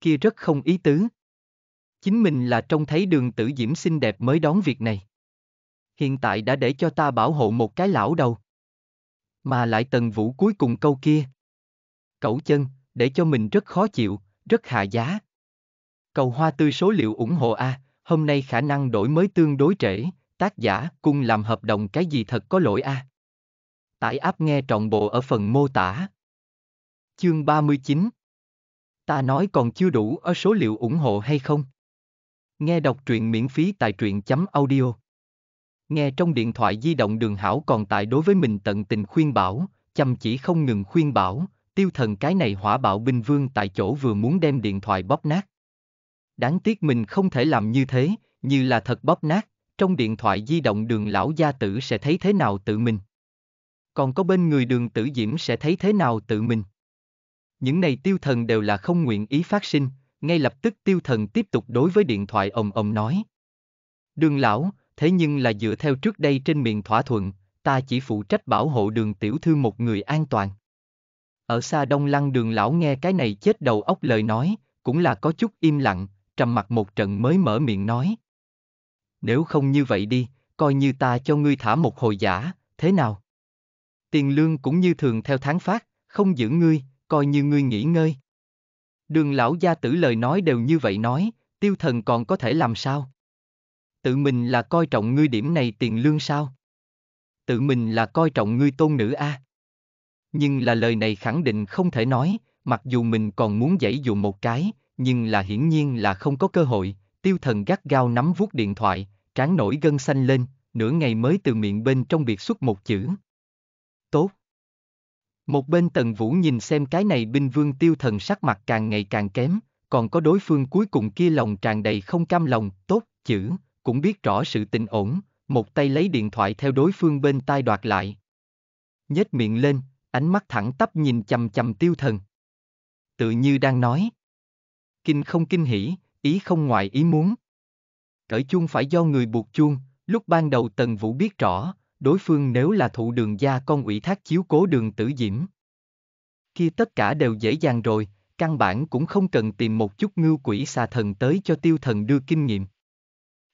[SPEAKER 1] Kia rất không ý tứ. Chính mình là trông thấy đường tử diễm xinh đẹp mới đón việc này. Hiện tại đã để cho ta bảo hộ một cái lão đầu. Mà lại tần vũ cuối cùng câu kia, cẩu chân, để cho mình rất khó chịu, rất hạ giá. Cầu hoa tươi số liệu ủng hộ A, hôm nay khả năng đổi mới tương đối trễ, tác giả cùng làm hợp đồng cái gì thật có lỗi A. Tải app nghe trọn bộ ở phần mô tả. Chương 39 Ta nói còn chưa đủ ở số liệu ủng hộ hay không? Nghe đọc truyện miễn phí tại truyện.audio chấm Nghe trong điện thoại di động đường hảo còn tại đối với mình tận tình khuyên bảo, chăm chỉ không ngừng khuyên bảo, tiêu thần cái này hỏa bạo binh vương tại chỗ vừa muốn đem điện thoại bóp nát. Đáng tiếc mình không thể làm như thế, như là thật bóp nát, trong điện thoại di động đường lão gia tử sẽ thấy thế nào tự mình. Còn có bên người đường tử diễm sẽ thấy thế nào tự mình. Những này tiêu thần đều là không nguyện ý phát sinh, ngay lập tức tiêu thần tiếp tục đối với điện thoại ông ông nói. Đường lão, thế nhưng là dựa theo trước đây trên miệng thỏa thuận, ta chỉ phụ trách bảo hộ đường tiểu thư một người an toàn. Ở xa đông lăng đường lão nghe cái này chết đầu óc lời nói, cũng là có chút im lặng, trầm mặt một trận mới mở miệng nói. Nếu không như vậy đi, coi như ta cho ngươi thả một hồi giả, thế nào? Tiền lương cũng như thường theo tháng phát, không giữ ngươi, coi như ngươi nghỉ ngơi. Đường lão gia tử lời nói đều như vậy nói, tiêu thần còn có thể làm sao? Tự mình là coi trọng ngươi điểm này tiền lương sao? Tự mình là coi trọng ngươi tôn nữ a. À? nhưng là lời này khẳng định không thể nói, mặc dù mình còn muốn dãy dụ một cái, nhưng là hiển nhiên là không có cơ hội, tiêu thần gắt gao nắm vuốt điện thoại, trán nổi gân xanh lên, nửa ngày mới từ miệng bên trong biệt xuất một chữ. Tốt. Một bên tần vũ nhìn xem cái này binh vương tiêu thần sắc mặt càng ngày càng kém, còn có đối phương cuối cùng kia lòng tràn đầy không cam lòng, tốt, chữ, cũng biết rõ sự tình ổn, một tay lấy điện thoại theo đối phương bên tai đoạt lại. Nhếch miệng lên, ánh mắt thẳng tắp nhìn chầm chầm tiêu thần. Tự như đang nói. Kinh không kinh hỉ, ý không ngoại ý muốn. Cởi chuông phải do người buộc chuông, lúc ban đầu Tần Vũ biết rõ, đối phương nếu là thụ đường gia con ủy thác chiếu cố đường tử diễm. Kia tất cả đều dễ dàng rồi, căn bản cũng không cần tìm một chút ngưu quỷ xà thần tới cho tiêu thần đưa kinh nghiệm.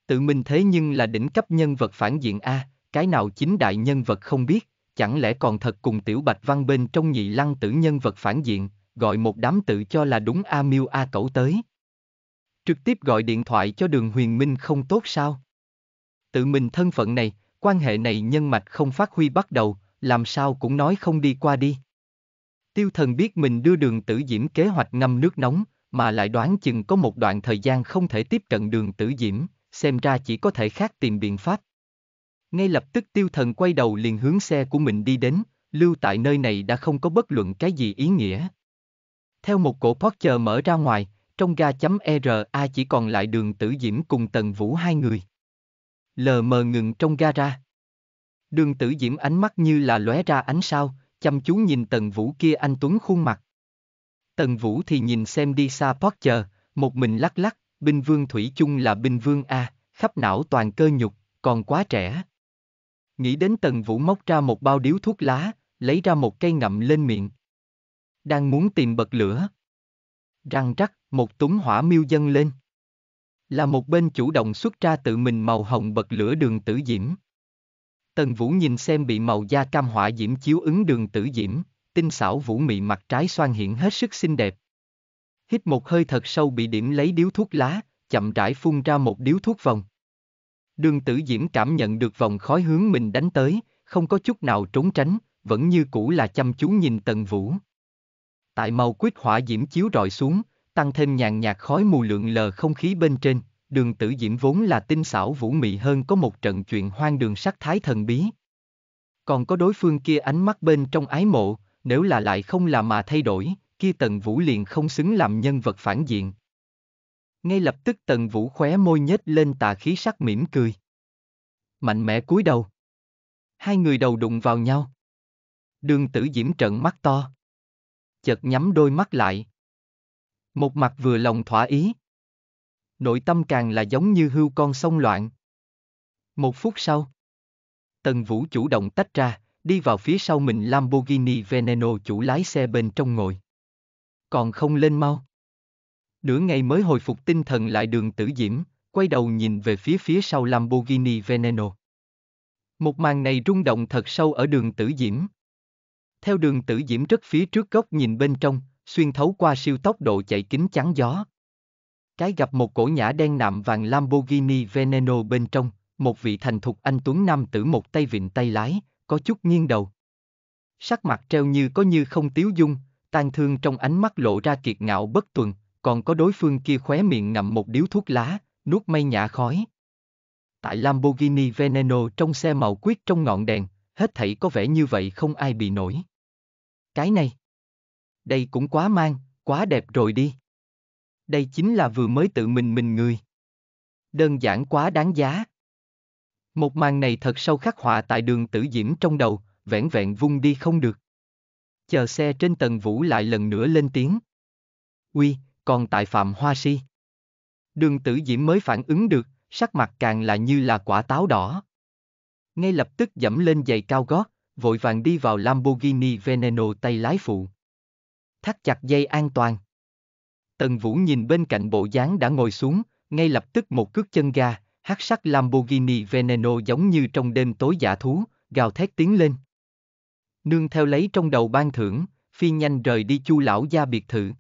[SPEAKER 1] Tự mình thế nhưng là đỉnh cấp nhân vật phản diện A, cái nào chính đại nhân vật không biết chẳng lẽ còn thật cùng tiểu bạch văn bên trong nhị lăng tử nhân vật phản diện, gọi một đám tự cho là đúng A Miu A Cẩu tới. Trực tiếp gọi điện thoại cho đường huyền minh không tốt sao? Tự mình thân phận này, quan hệ này nhân mạch không phát huy bắt đầu, làm sao cũng nói không đi qua đi. Tiêu thần biết mình đưa đường tử diễm kế hoạch ngâm nước nóng, mà lại đoán chừng có một đoạn thời gian không thể tiếp cận đường tử diễm, xem ra chỉ có thể khác tìm biện pháp. Ngay lập tức tiêu thần quay đầu liền hướng xe của mình đi đến, lưu tại nơi này đã không có bất luận cái gì ý nghĩa. Theo một cổ Porsche mở ra ngoài, trong ga.ra chấm e chỉ còn lại đường tử diễm cùng tần vũ hai người. Lờ mờ ngừng trong ga ra. Đường tử diễm ánh mắt như là lóe ra ánh sao, chăm chú nhìn tần vũ kia anh Tuấn khuôn mặt. Tần vũ thì nhìn xem đi xa Porsche, một mình lắc lắc, binh vương Thủy chung là binh vương A, khắp não toàn cơ nhục, còn quá trẻ. Nghĩ đến Tần Vũ móc ra một bao điếu thuốc lá, lấy ra một cây ngậm lên miệng. Đang muốn tìm bật lửa. Răng rắc, một túng hỏa miêu dâng lên. Là một bên chủ động xuất ra tự mình màu hồng bật lửa đường tử diễm. Tần Vũ nhìn xem bị màu da cam hỏa diễm chiếu ứng đường tử diễm, tinh xảo vũ mị mặt trái xoan hiện hết sức xinh đẹp. Hít một hơi thật sâu bị điểm lấy điếu thuốc lá, chậm rãi phun ra một điếu thuốc vòng. Đường tử diễm cảm nhận được vòng khói hướng mình đánh tới, không có chút nào trốn tránh, vẫn như cũ là chăm chú nhìn tần vũ. Tại màu quyết hỏa diễm chiếu rọi xuống, tăng thêm nhàn nhạt khói mù lượng lờ không khí bên trên, đường tử diễm vốn là tinh xảo vũ mị hơn có một trận chuyện hoang đường sắc thái thần bí. Còn có đối phương kia ánh mắt bên trong ái mộ, nếu là lại không là mà thay đổi, kia tần vũ liền không xứng làm nhân vật phản diện ngay lập tức tần vũ khóe môi nhếch lên tà khí sắc mỉm cười. Mạnh mẽ cúi đầu. Hai người đầu đụng vào nhau. Đường tử diễm trợn mắt to. Chợt nhắm đôi mắt lại. Một mặt vừa lòng thỏa ý. Nội tâm càng là giống như hưu con xông loạn. Một phút sau. Tần Vũ chủ động tách ra, đi vào phía sau mình Lamborghini Veneno chủ lái xe bên trong ngồi. Còn không lên mau. Nửa ngày mới hồi phục tinh thần lại đường tử diễm, quay đầu nhìn về phía phía sau Lamborghini Veneno. Một màn này rung động thật sâu ở đường tử diễm. Theo đường tử diễm rất phía trước góc nhìn bên trong, xuyên thấu qua siêu tốc độ chạy kính chắn gió. Cái gặp một cổ nhã đen nạm vàng Lamborghini Veneno bên trong, một vị thành thục anh Tuấn Nam tử một tay vịn tay lái, có chút nghiêng đầu. Sắc mặt treo như có như không tiếu dung, tan thương trong ánh mắt lộ ra kiệt ngạo bất tuần, còn có đối phương kia khóe miệng ngậm một điếu thuốc lá, nuốt mây nhả khói. Tại Lamborghini Veneno trong xe màu quyết trong ngọn đèn, hết thảy có vẻ như vậy không ai bị nổi. Cái này, đây cũng quá mang, quá đẹp rồi đi. Đây chính là vừa mới tự mình mình người. Đơn giản quá đáng giá. Một màn này thật sâu khắc họa tại đường tử diễm trong đầu, vẻn vẹn vung đi không được. Chờ xe trên tầng vũ lại lần nữa lên tiếng. Uy, còn tại Phạm Hoa Si. Đường tử diễm mới phản ứng được, sắc mặt càng là như là quả táo đỏ. Ngay lập tức dẫm lên giày cao gót, vội vàng đi vào Lamborghini Veneno tay lái phụ. Thắt chặt dây an toàn. Tần Vũ nhìn bên cạnh bộ dáng đã ngồi xuống, ngay lập tức một cước chân ga, hát sắc Lamborghini Veneno giống như trong đêm tối giả thú, gào thét tiếng lên. Nương theo lấy trong đầu ban thưởng, phi nhanh rời đi chu lão gia biệt thự.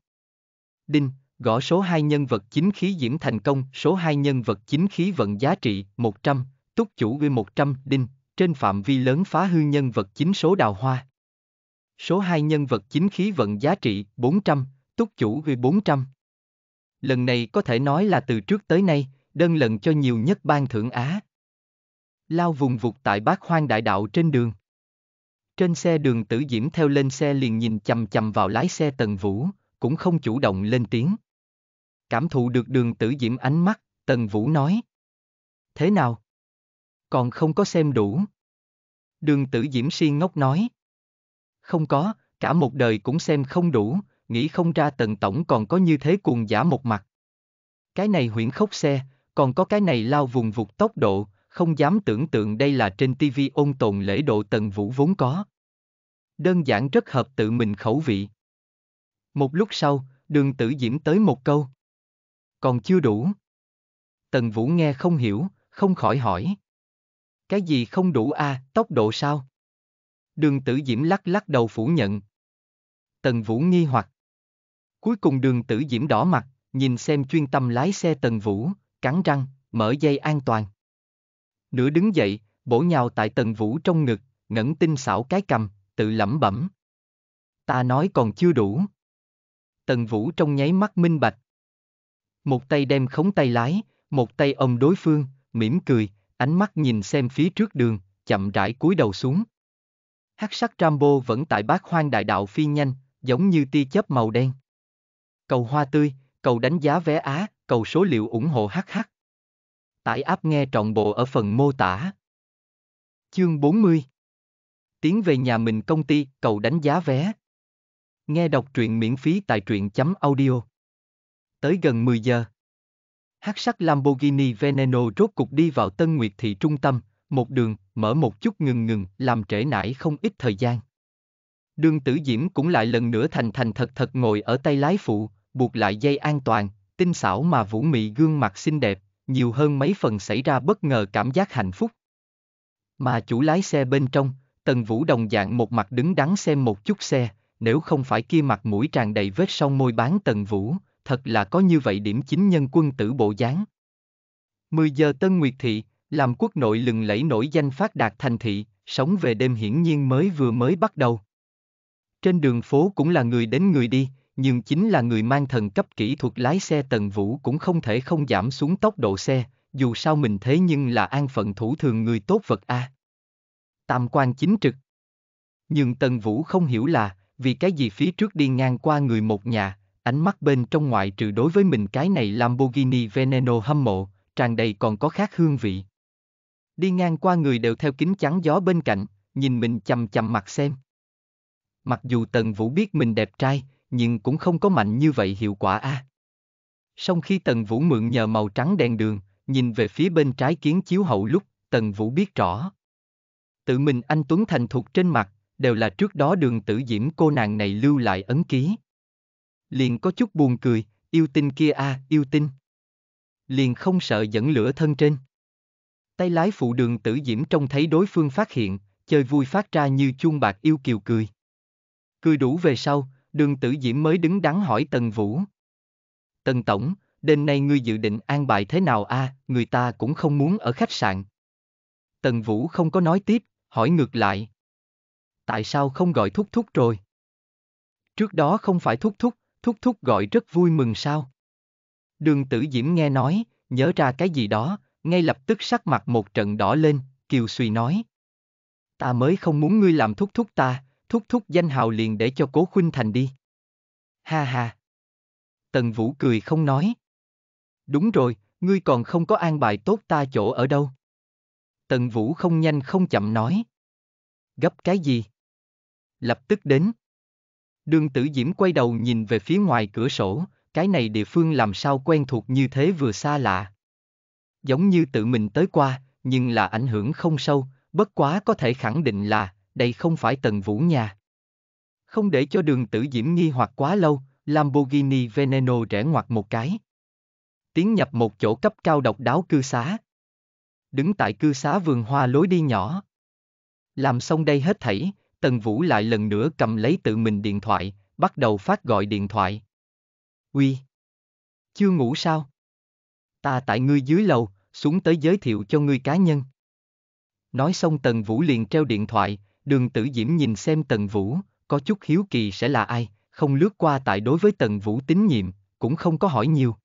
[SPEAKER 1] Đinh, gõ số 2 nhân vật chính khí diễn thành công, số 2 nhân vật chính khí vận giá trị, 100, túc chủ uy 100, đinh, trên phạm vi lớn phá hư nhân vật chính số đào hoa. Số 2 nhân vật chính khí vận giá trị, 400, túc chủ uy 400. Lần này có thể nói là từ trước tới nay, đơn lần cho nhiều nhất ban thưởng Á. Lao vùng vụt tại bát hoang đại đạo trên đường. Trên xe đường tử diễm theo lên xe liền nhìn chầm chầm vào lái xe tần vũ cũng không chủ động lên tiếng. Cảm thụ được đường tử diễm ánh mắt, Tần Vũ nói. Thế nào? Còn không có xem đủ. Đường tử diễm si ngốc nói. Không có, cả một đời cũng xem không đủ, nghĩ không ra Tần Tổng còn có như thế cuồng giả một mặt. Cái này huyễn khốc xe, còn có cái này lao vùng vụt tốc độ, không dám tưởng tượng đây là trên TV ôn tồn lễ độ Tần Vũ vốn có. Đơn giản rất hợp tự mình khẩu vị. Một lúc sau, đường tử diễm tới một câu. Còn chưa đủ. Tần Vũ nghe không hiểu, không khỏi hỏi. Cái gì không đủ a à, tốc độ sao? Đường tử diễm lắc lắc đầu phủ nhận. Tần Vũ nghi hoặc. Cuối cùng đường tử diễm đỏ mặt, nhìn xem chuyên tâm lái xe Tần Vũ, cắn răng, mở dây an toàn. Nửa đứng dậy, bổ nhào tại Tần Vũ trong ngực, ngẩng tinh xảo cái cầm, tự lẩm bẩm. Ta nói còn chưa đủ. Tần Vũ trong nháy mắt minh bạch. Một tay đem khống tay lái, một tay ông đối phương, mỉm cười, ánh mắt nhìn xem phía trước đường, chậm rãi cúi đầu xuống. Hắc sắc Rambo vẫn tại bát hoang đại đạo phi nhanh, giống như tia chớp màu đen. Cầu hoa tươi, cầu đánh giá vé Á, cầu số liệu ủng hộ HH. Tải áp nghe trọn bộ ở phần mô tả. Chương 40 Tiến về nhà mình công ty, cầu đánh giá vé. Nghe đọc truyện miễn phí tại truyện chấm audio. Tới gần 10 giờ. Hát sắc Lamborghini Veneno rốt cục đi vào Tân Nguyệt thị trung tâm, một đường, mở một chút ngừng ngừng, làm trễ nải không ít thời gian. Đường tử diễm cũng lại lần nữa thành thành thật thật ngồi ở tay lái phụ, buộc lại dây an toàn, tinh xảo mà vũ mị gương mặt xinh đẹp, nhiều hơn mấy phần xảy ra bất ngờ cảm giác hạnh phúc. Mà chủ lái xe bên trong, Tần Vũ đồng dạng một mặt đứng đắn xem một chút xe, nếu không phải kia mặt mũi tràn đầy vết song môi bán tần vũ, thật là có như vậy điểm chính nhân quân tử bộ dáng. mười giờ Tân Nguyệt Thị, làm quốc nội lừng lẫy nổi danh phát đạt thành thị, sống về đêm hiển nhiên mới vừa mới bắt đầu. Trên đường phố cũng là người đến người đi, nhưng chính là người mang thần cấp kỹ thuật lái xe Tần Vũ cũng không thể không giảm xuống tốc độ xe, dù sao mình thế nhưng là an phận thủ thường người tốt vật a. À. Tam quan chính trực. Nhưng Tần Vũ không hiểu là, vì cái gì phía trước đi ngang qua người một nhà, ánh mắt bên trong ngoại trừ đối với mình cái này Lamborghini Veneno hâm mộ, tràn đầy còn có khác hương vị. Đi ngang qua người đều theo kính chắn gió bên cạnh, nhìn mình chầm chầm mặt xem. Mặc dù Tần Vũ biết mình đẹp trai, nhưng cũng không có mạnh như vậy hiệu quả a. À. Song khi Tần Vũ mượn nhờ màu trắng đèn đường, nhìn về phía bên trái kiến chiếu hậu lúc, Tần Vũ biết rõ. Tự mình anh Tuấn thành thục trên mặt, đều là trước đó đường tử diễm cô nàng này lưu lại ấn ký. Liền có chút buồn cười, yêu tinh kia a, à, yêu tinh. Liền không sợ dẫn lửa thân trên. Tay lái phụ đường tử diễm trông thấy đối phương phát hiện, chơi vui phát ra như chuông bạc yêu kiều cười. Cười đủ về sau, đường tử diễm mới đứng đắn hỏi Tần Vũ. Tần Tổng, đêm nay ngươi dự định an bài thế nào a à, người ta cũng không muốn ở khách sạn. Tần Vũ không có nói tiếp, hỏi ngược lại tại sao không gọi thúc thúc rồi? Trước đó không phải thúc thúc, thúc thúc gọi rất vui mừng sao? Đường tử diễm nghe nói, nhớ ra cái gì đó, ngay lập tức sắc mặt một trận đỏ lên, kiều suy nói. Ta mới không muốn ngươi làm thúc thúc ta, thúc thúc danh hào liền để cho cố khuynh thành đi. Ha ha. Tần Vũ cười không nói. Đúng rồi, ngươi còn không có an bài tốt ta chỗ ở đâu. Tần Vũ không nhanh không chậm nói. Gấp cái gì? lập tức đến. Đường tử diễm quay đầu nhìn về phía ngoài cửa sổ, cái này địa phương làm sao quen thuộc như thế vừa xa lạ. Giống như tự mình tới qua, nhưng là ảnh hưởng không sâu, bất quá có thể khẳng định là, đây không phải tần vũ nhà. Không để cho đường tử diễm nghi hoặc quá lâu, Lamborghini Veneno rẽ ngoặt một cái. Tiến nhập một chỗ cấp cao độc đáo cư xá. Đứng tại cư xá vườn hoa lối đi nhỏ. Làm xong đây hết thảy, Tần Vũ lại lần nữa cầm lấy tự mình điện thoại, bắt đầu phát gọi điện thoại. Uy! Chưa ngủ sao? Ta tại ngươi dưới lầu, xuống tới giới thiệu cho ngươi cá nhân. Nói xong Tần Vũ liền treo điện thoại, đường tử diễm nhìn xem Tần Vũ, có chút hiếu kỳ sẽ là ai, không lướt qua tại đối với Tần Vũ tín nhiệm, cũng không có hỏi nhiều.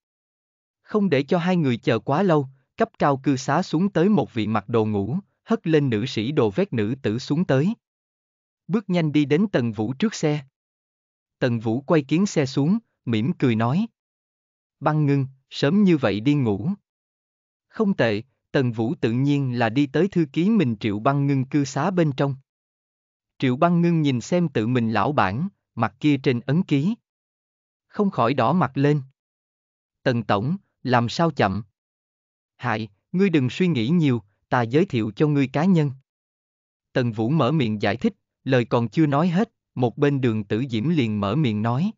[SPEAKER 1] Không để cho hai người chờ quá lâu, cấp cao cư xá xuống tới một vị mặc đồ ngủ, hất lên nữ sĩ đồ vét nữ tử xuống tới bước nhanh đi đến Tần Vũ trước xe. Tần Vũ quay kiến xe xuống, mỉm cười nói. Băng ngưng, sớm như vậy đi ngủ. Không tệ, Tần Vũ tự nhiên là đi tới thư ký mình Triệu Băng Ngưng cư xá bên trong. Triệu Băng Ngưng nhìn xem tự mình lão bản, mặt kia trên ấn ký. Không khỏi đỏ mặt lên. Tần Tổng, làm sao chậm? Hại, ngươi đừng suy nghĩ nhiều, ta giới thiệu cho ngươi cá nhân. Tần Vũ mở miệng giải thích, Lời còn chưa nói hết, một bên đường tử diễm liền mở miệng nói.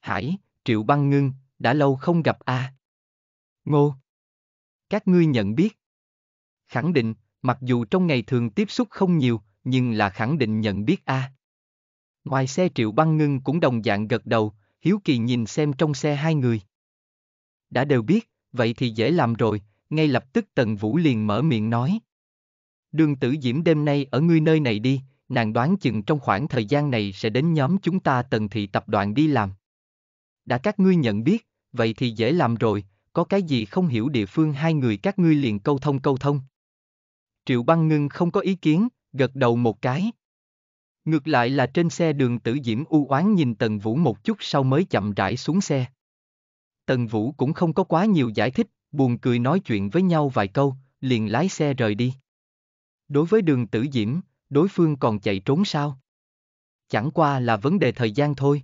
[SPEAKER 1] Hải, Triệu Băng Ngưng, đã lâu không gặp a. À? Ngô. Các ngươi nhận biết. Khẳng định, mặc dù trong ngày thường tiếp xúc không nhiều, nhưng là khẳng định nhận biết a. À. Ngoài xe Triệu Băng Ngưng cũng đồng dạng gật đầu, hiếu kỳ nhìn xem trong xe hai người. Đã đều biết, vậy thì dễ làm rồi, ngay lập tức Tần Vũ liền mở miệng nói. Đường tử diễm đêm nay ở ngươi nơi này đi, nàng đoán chừng trong khoảng thời gian này sẽ đến nhóm chúng ta tần thị tập đoàn đi làm. Đã các ngươi nhận biết, vậy thì dễ làm rồi, có cái gì không hiểu địa phương hai người các ngươi liền câu thông câu thông. Triệu băng ngưng không có ý kiến, gật đầu một cái. Ngược lại là trên xe đường tử diễm u oán nhìn Tần Vũ một chút sau mới chậm rãi xuống xe. Tần Vũ cũng không có quá nhiều giải thích, buồn cười nói chuyện với nhau vài câu, liền lái xe rời đi. Đối với đường tử diễm, đối phương còn chạy trốn sao? Chẳng qua là vấn đề thời gian thôi.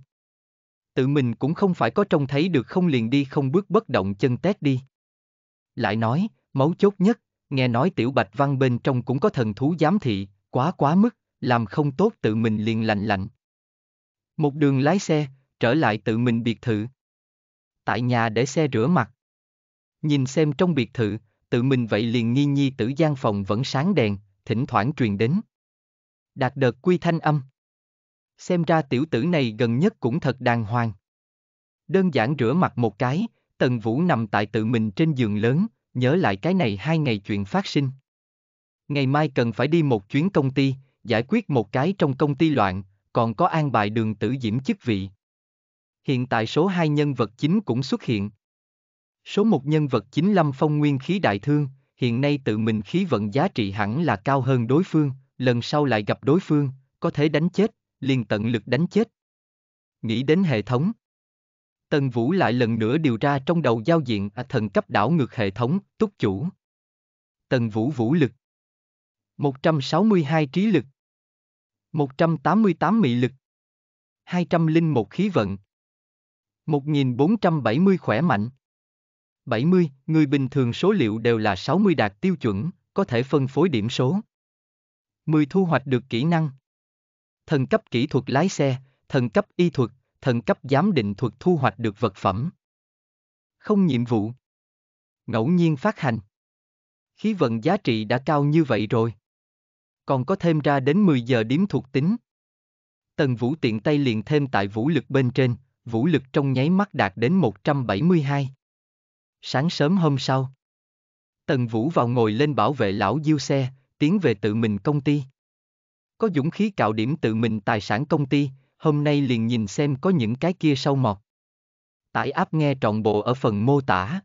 [SPEAKER 1] Tự mình cũng không phải có trông thấy được không liền đi không bước bất động chân tét đi. Lại nói, mấu chốt nhất, nghe nói tiểu bạch văn bên trong cũng có thần thú giám thị, quá quá mức, làm không tốt tự mình liền lạnh lạnh. Một đường lái xe, trở lại tự mình biệt thự. Tại nhà để xe rửa mặt. Nhìn xem trong biệt thự, tự mình vậy liền nghi nhi tử gian phòng vẫn sáng đèn, thỉnh thoảng truyền đến đạt đợt quy thanh âm. Xem ra tiểu tử này gần nhất cũng thật đàng hoàng. Đơn giản rửa mặt một cái, Tần Vũ nằm tại tự mình trên giường lớn, nhớ lại cái này hai ngày chuyện phát sinh. Ngày mai cần phải đi một chuyến công ty, giải quyết một cái trong công ty loạn, còn có an bài đường tử diễm chức vị. Hiện tại số 2 nhân vật chính cũng xuất hiện. Số 1 nhân vật chính Lâm Phong Nguyên khí đại thương, hiện nay tự mình khí vận giá trị hẳn là cao hơn đối phương, lần sau lại gặp đối phương, có thể đánh chết, liền tận lực đánh chết. Nghĩ đến hệ thống. Tần Vũ lại lần nữa điều ra trong đầu giao diện à thần cấp đảo ngược hệ thống, túc chủ. Tần Vũ vũ lực. 162 trí lực. 188 mị lực. 201 khí vận. 1470 khỏe mạnh. 70, người bình thường số liệu đều là 60 đạt tiêu chuẩn, có thể phân phối điểm số. 10 thu hoạch được kỹ năng. Thần cấp kỹ thuật lái xe, thần cấp y thuật, thần cấp giám định thuật thu hoạch được vật phẩm. Không nhiệm vụ. Ngẫu nhiên phát hành. Khí vận giá trị đã cao như vậy rồi. Còn có thêm ra đến 10 giờ điếm thuộc tính. Tần Vũ tiện tay liền thêm tại vũ lực bên trên, vũ lực trong nháy mắt đạt đến 172. Sáng sớm hôm sau, Tần Vũ vào ngồi lên bảo vệ lão diêu xe, tiến về tự mình công ty. Có dũng khí cạo điểm tự mình tài sản công ty, hôm nay liền nhìn xem có những cái kia sâu mọt. Tải app nghe trọn bộ ở phần mô tả.